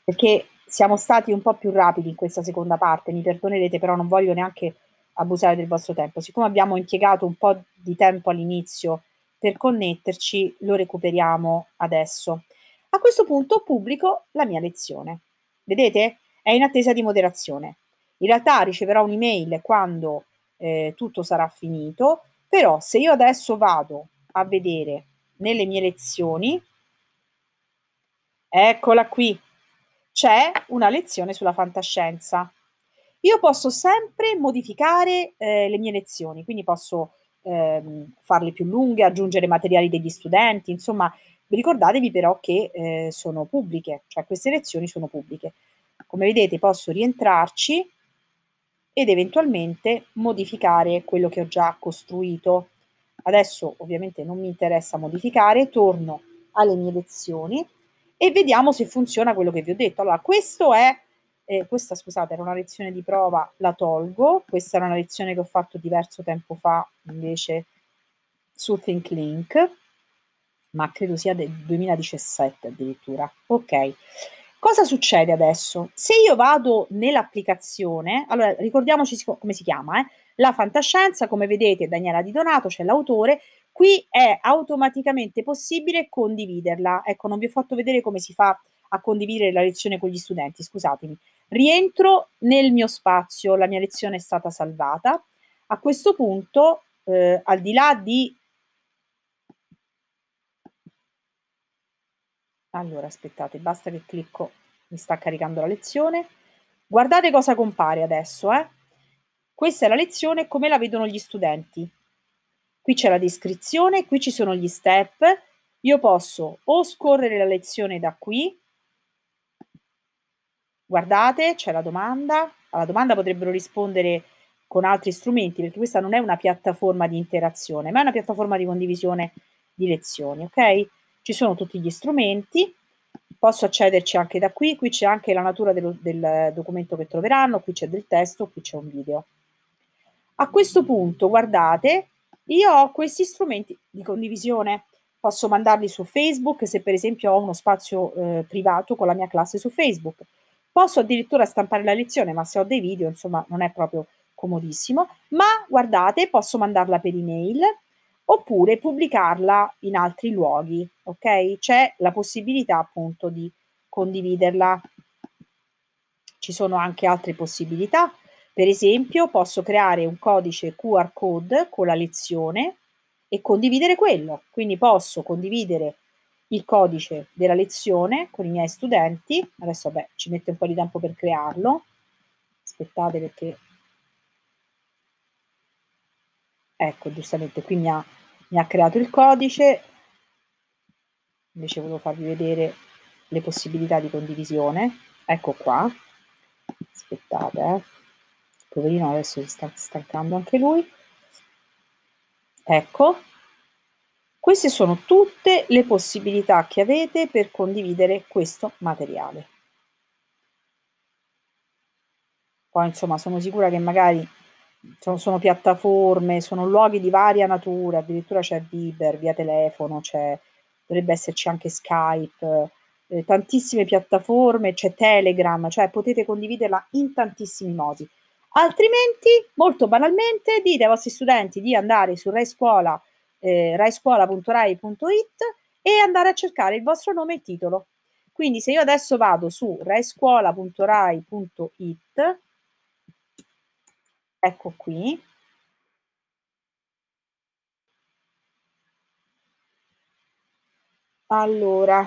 Perché siamo stati un po' più rapidi in questa seconda parte, mi perdonerete, però non voglio neanche abusare del vostro tempo. Siccome abbiamo impiegato un po' di tempo all'inizio per connetterci, lo recuperiamo adesso. A questo punto pubblico la mia lezione. Vedete? È in attesa di moderazione. In realtà riceverò un'email quando eh, tutto sarà finito, però se io adesso vado a vedere nelle mie lezioni, eccola qui, c'è una lezione sulla fantascienza. Io posso sempre modificare eh, le mie lezioni, quindi posso ehm, farle più lunghe, aggiungere materiali degli studenti, insomma, ricordatevi però che eh, sono pubbliche, cioè queste lezioni sono pubbliche. Come vedete posso rientrarci ed eventualmente modificare quello che ho già costruito. Adesso ovviamente non mi interessa modificare, torno alle mie lezioni e vediamo se funziona quello che vi ho detto. Allora, questo è eh, questa scusate era una lezione di prova, la tolgo, questa era una lezione che ho fatto diverso tempo fa invece su ThinkLink, ma credo sia del 2017 addirittura. Ok. Cosa succede adesso? Se io vado nell'applicazione, allora ricordiamoci come si chiama, eh? la fantascienza, come vedete Daniela Di Donato, c'è l'autore, qui è automaticamente possibile condividerla. Ecco, non vi ho fatto vedere come si fa a condividere la lezione con gli studenti, scusatemi. Rientro nel mio spazio, la mia lezione è stata salvata. A questo punto, eh, al di là di... Allora, aspettate, basta che clicco, mi sta caricando la lezione. Guardate cosa compare adesso, eh? Questa è la lezione come la vedono gli studenti. Qui c'è la descrizione, qui ci sono gli step. Io posso o scorrere la lezione da qui, guardate, c'è la domanda, alla domanda potrebbero rispondere con altri strumenti, perché questa non è una piattaforma di interazione, ma è una piattaforma di condivisione di lezioni, ok? Ci sono tutti gli strumenti, posso accederci anche da qui, qui c'è anche la natura dello, del documento che troveranno, qui c'è del testo, qui c'è un video. A questo punto, guardate, io ho questi strumenti di condivisione, posso mandarli su Facebook se per esempio ho uno spazio eh, privato con la mia classe su Facebook Posso addirittura stampare la lezione, ma se ho dei video, insomma, non è proprio comodissimo. Ma guardate, posso mandarla per email oppure pubblicarla in altri luoghi, ok? C'è la possibilità appunto di condividerla. Ci sono anche altre possibilità. Per esempio, posso creare un codice QR code con la lezione e condividere quello. Quindi posso condividere il codice della lezione con i miei studenti. Adesso vabbè, ci mette un po' di tempo per crearlo. Aspettate perché... Ecco, giustamente qui mi ha, mi ha creato il codice. Invece volevo farvi vedere le possibilità di condivisione. Ecco qua. Aspettate, eh. Poverino adesso si sta stancando anche lui. Ecco, queste sono tutte le possibilità che avete per condividere questo materiale. Poi insomma sono sicura che magari sono, sono piattaforme, sono luoghi di varia natura, addirittura c'è Viber, via telefono, dovrebbe esserci anche Skype, eh, tantissime piattaforme, c'è Telegram, cioè potete condividerla in tantissimi modi. Altrimenti, molto banalmente, dite ai vostri studenti di andare su Rai Scuola eh, raiscuola.rai.it e andare a cercare il vostro nome e titolo. Quindi se io adesso vado su raiscuola.rai.it, ecco qui, Allora,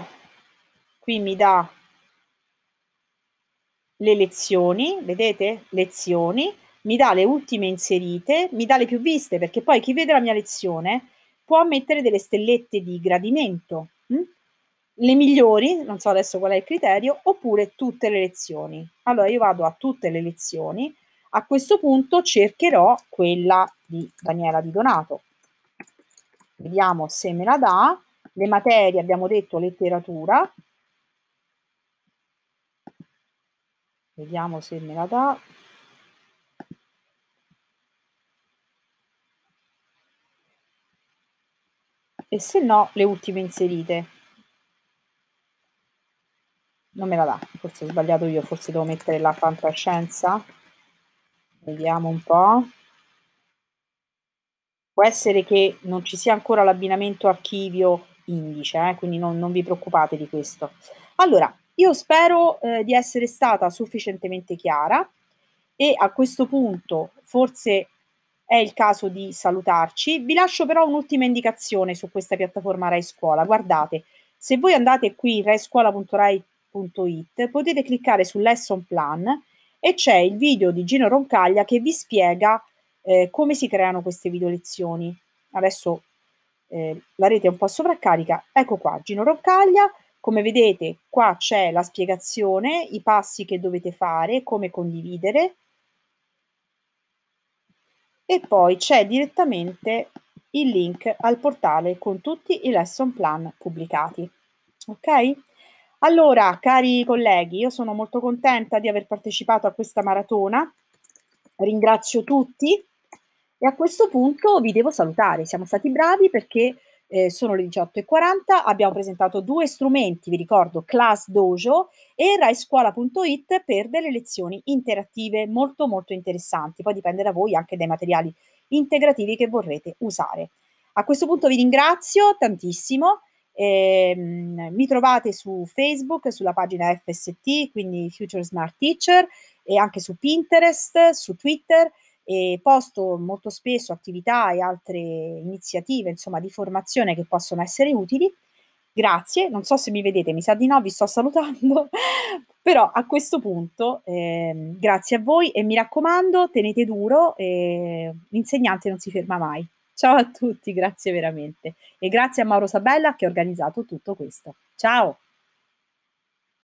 qui mi dà le lezioni, vedete? Lezioni, mi dà le ultime inserite, mi dà le più viste perché poi chi vede la mia lezione può mettere delle stellette di gradimento, mh? Hm? le migliori, non so adesso qual è il criterio, oppure tutte le lezioni. Allora io vado a tutte le lezioni, a questo punto cercherò quella di Daniela Di Donato. Vediamo se me la dà. Le materie abbiamo detto letteratura. Vediamo se me la dà. e se no le ultime inserite. Non me la dà, forse ho sbagliato io, forse devo mettere la fantascienza. Vediamo un po'. Può essere che non ci sia ancora l'abbinamento archivio indice, eh? quindi non, non, vi preoccupate di questo. Allora, io spero eh, di essere stata sufficientemente chiara e a questo punto forse è il caso di salutarci. Vi lascio però un'ultima indicazione su questa piattaforma Rai Scuola. Guardate, se voi andate qui in raiscuola.rai.it potete cliccare su Lesson Plan e c'è il video di Gino Roncaglia che vi spiega eh, come si creano queste video lezioni. Adesso eh, la rete è un po' sovraccarica. Ecco qua, Gino Roncaglia. Come vedete, qua c'è la spiegazione, i passi che dovete fare, come condividere e poi c'è direttamente il link al portale con tutti i lesson plan pubblicati. Ok? Allora, cari colleghi, io sono molto contenta di aver partecipato a questa maratona. Ringrazio tutti e a questo punto vi devo salutare. Siamo stati bravi perché eh, sono le 18.40, abbiamo presentato due strumenti, vi ricordo Class Dojo e raiscuola.it per delle lezioni interattive molto molto interessanti, poi dipende da voi anche dai materiali integrativi che vorrete usare. A questo punto vi ringrazio tantissimo, eh, mi trovate su Facebook, sulla pagina FST, quindi Future Smart Teacher, e anche su Pinterest, su Twitter e posto molto spesso attività e altre iniziative insomma, di formazione che possono essere utili. Grazie, non so se mi vedete, mi sa di no, vi sto salutando, però a questo punto eh, grazie a voi e mi raccomando, tenete duro, eh, l'insegnante non si ferma mai. Ciao a tutti, grazie veramente e grazie a Mauro Sabella che ha organizzato tutto questo. Ciao!